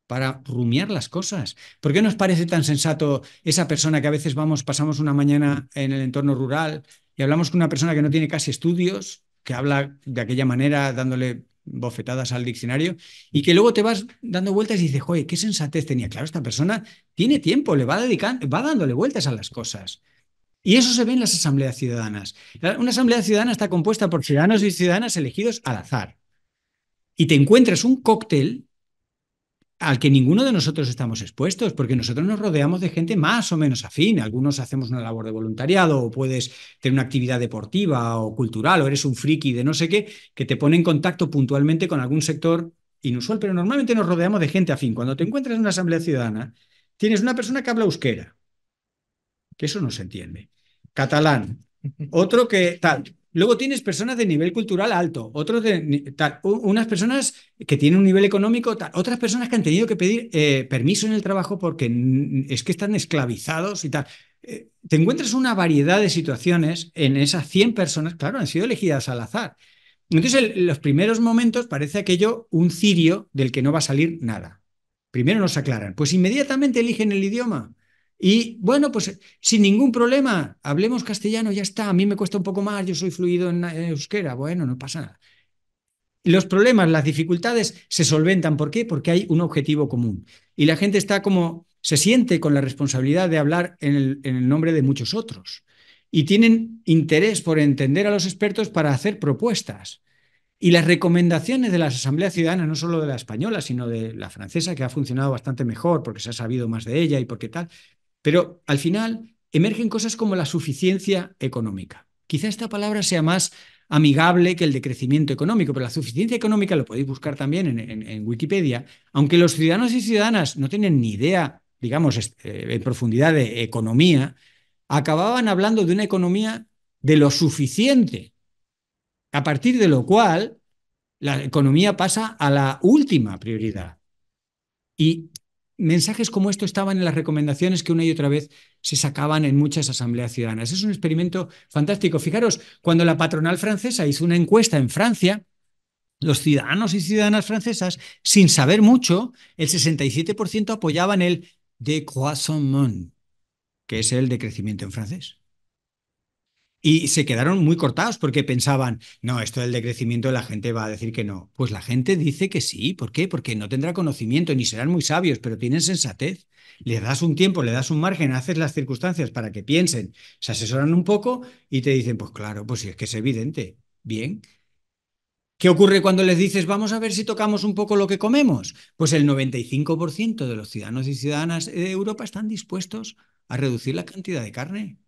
S2: para rumiar las cosas. ¿Por qué nos parece tan sensato esa persona que a veces vamos, pasamos una mañana en el entorno rural y hablamos con una persona que no tiene casi estudios, que habla de aquella manera, dándole bofetadas al diccionario y que luego te vas dando vueltas y dices, joder, qué sensatez tenía. Claro, esta persona tiene tiempo, le va, dedicando, va dándole vueltas a las cosas. Y eso se ve en las asambleas ciudadanas. Una asamblea ciudadana está compuesta por ciudadanos y ciudadanas elegidos al azar. Y te encuentras un cóctel al que ninguno de nosotros estamos expuestos, porque nosotros nos rodeamos de gente más o menos afín. Algunos hacemos una labor de voluntariado, o puedes tener una actividad deportiva o cultural, o eres un friki de no sé qué, que te pone en contacto puntualmente con algún sector inusual, pero normalmente nos rodeamos de gente afín. Cuando te encuentras en una asamblea ciudadana, tienes una persona que habla euskera, que eso no se entiende, catalán, otro que tal, Luego tienes personas de nivel cultural alto, otros unas personas que tienen un nivel económico otras personas que han tenido que pedir eh, permiso en el trabajo porque es que están esclavizados y tal. Eh, te encuentras una variedad de situaciones en esas 100 personas, claro, han sido elegidas al azar. Entonces, en los primeros momentos parece aquello un cirio del que no va a salir nada. Primero nos aclaran, pues inmediatamente eligen el idioma. Y bueno, pues sin ningún problema, hablemos castellano, ya está. A mí me cuesta un poco más, yo soy fluido en, euskera, bueno, no pasa nada. Los problemas, las dificultades se solventan. ¿Por qué? Porque hay un objetivo común. Y la gente está como, se siente con la responsabilidad de hablar en el, en el nombre de muchos otros. Y tienen interés por entender a los expertos para hacer propuestas. Y las recomendaciones de las asambleas ciudadanas, no solo de la española, sino de la francesa, que ha funcionado bastante mejor porque se ha sabido más de ella y porque tal, pero al final emergen cosas como la suficiencia económica. Quizá esta palabra sea más amigable que el decrecimiento económico, pero la suficiencia económica lo podéis buscar también en, Wikipedia, aunque los ciudadanos y ciudadanas no tienen ni idea, digamos, eh, en profundidad de economía, acababan hablando de una economía de lo suficiente, a partir de lo cual la economía pasa a la última prioridad. Y mensajes como esto estaban en las recomendaciones que una y otra vez se sacaban en muchas asambleas ciudadanas. Es un experimento fantástico. Fijaros, cuando la patronal francesa hizo una encuesta en Francia, los ciudadanos y ciudadanas francesas, sin saber mucho, el 67% apoyaban el de Croissant, que es el de crecimiento en francés. Y se quedaron muy cortados porque pensaban, no, esto del decrecimiento la gente va a decir que no. Pues la gente dice que sí. ¿Por qué? Porque no tendrá conocimiento ni serán muy sabios, pero tienen sensatez. Le das un tiempo, le das un margen, haces las circunstancias para que piensen, se asesoran un poco y te dicen, pues claro, pues sí, es que es evidente. Bien. ¿Qué ocurre cuando les dices, vamos a ver si tocamos un poco lo que comemos? Pues el 95% de los ciudadanos y ciudadanas de Europa están dispuestos a reducir la cantidad de carne.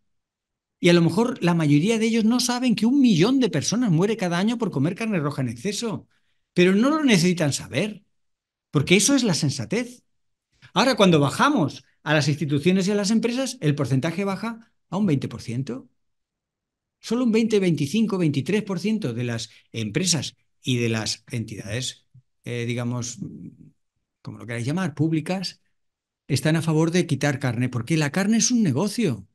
S2: Y a lo mejor la mayoría de ellos no saben que un millón de personas muere cada año por comer carne roja en exceso, pero no lo necesitan saber, porque eso es la sensatez. Ahora, cuando bajamos a las instituciones y a las empresas, el porcentaje baja a un 20%. Solo un 20, 25, 23% de las empresas y de las entidades, eh, digamos, como lo queráis llamar, públicas, están a favor de quitar carne, porque la carne es un negocio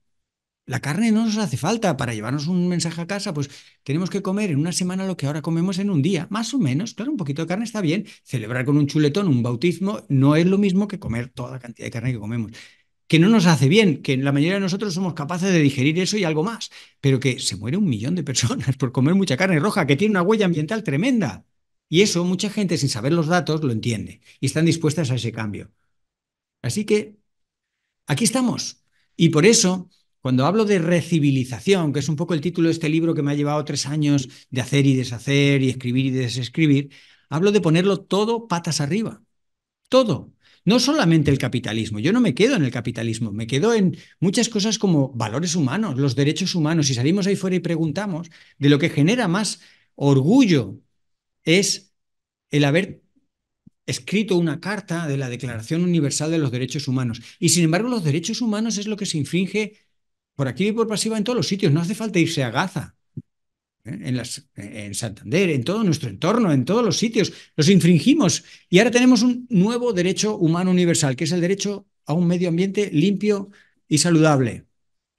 S2: la carne no nos hace falta para llevarnos un mensaje a casa, pues tenemos que comer en una semana lo que ahora comemos en un día, más o menos. Claro, un poquito de carne está bien. Celebrar con un chuletón un bautismo no es lo mismo que comer toda la cantidad de carne que comemos. Que no nos hace bien, que la mayoría de nosotros somos capaces de digerir eso y algo más, pero que se muere un millón de personas por comer mucha carne roja, que tiene una huella ambiental tremenda. Y eso mucha gente sin saber los datos lo entiende y están dispuestas a ese cambio. Así que aquí estamos. Y por eso cuando hablo de recivilización, que es un poco el título de este libro que me ha llevado tres años de hacer y deshacer y escribir y desescribir, hablo de ponerlo todo patas arriba. Todo. No solamente el capitalismo. Yo no me quedo en el capitalismo, me quedo en muchas cosas como valores humanos, los derechos humanos. Si salimos ahí fuera y preguntamos, de lo que genera más orgullo es el haber escrito una carta de la Declaración Universal de los Derechos Humanos. Y sin embargo, los derechos humanos es lo que se infringe por aquí y por pasiva en todos los sitios. No hace falta irse a Gaza, ¿eh? en, las, en Santander, en todo nuestro entorno, en todos los sitios. Los infringimos y ahora tenemos un nuevo derecho humano universal, que es el derecho a un medio ambiente limpio y saludable.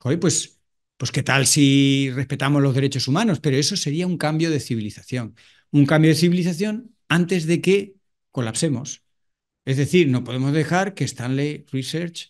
S2: Hoy, pues, pues qué tal si respetamos los derechos humanos, pero eso sería un cambio de civilización. Un cambio de civilización antes de que colapsemos. Es decir, no podemos dejar que Stanley Research,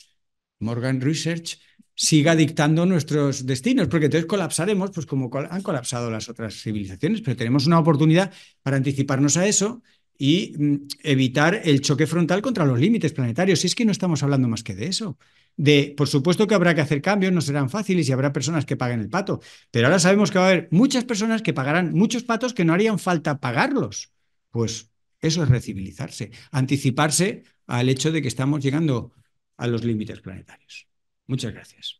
S2: Morgan Research, siga dictando nuestros destinos, porque entonces colapsaremos, pues como han colapsado las otras civilizaciones, pero tenemos una oportunidad para anticiparnos a eso y mm, evitar el choque frontal contra los límites planetarios. Si es que no estamos hablando más que de eso. De, por supuesto que habrá que hacer cambios, no serán fáciles y habrá personas que paguen el pato, pero ahora sabemos que va a haber muchas personas que pagarán muchos patos que no harían falta pagarlos. Pues eso es recibilizarse, anticiparse al hecho de que estamos llegando a los límites planetarios.
S1: Muchas gracias.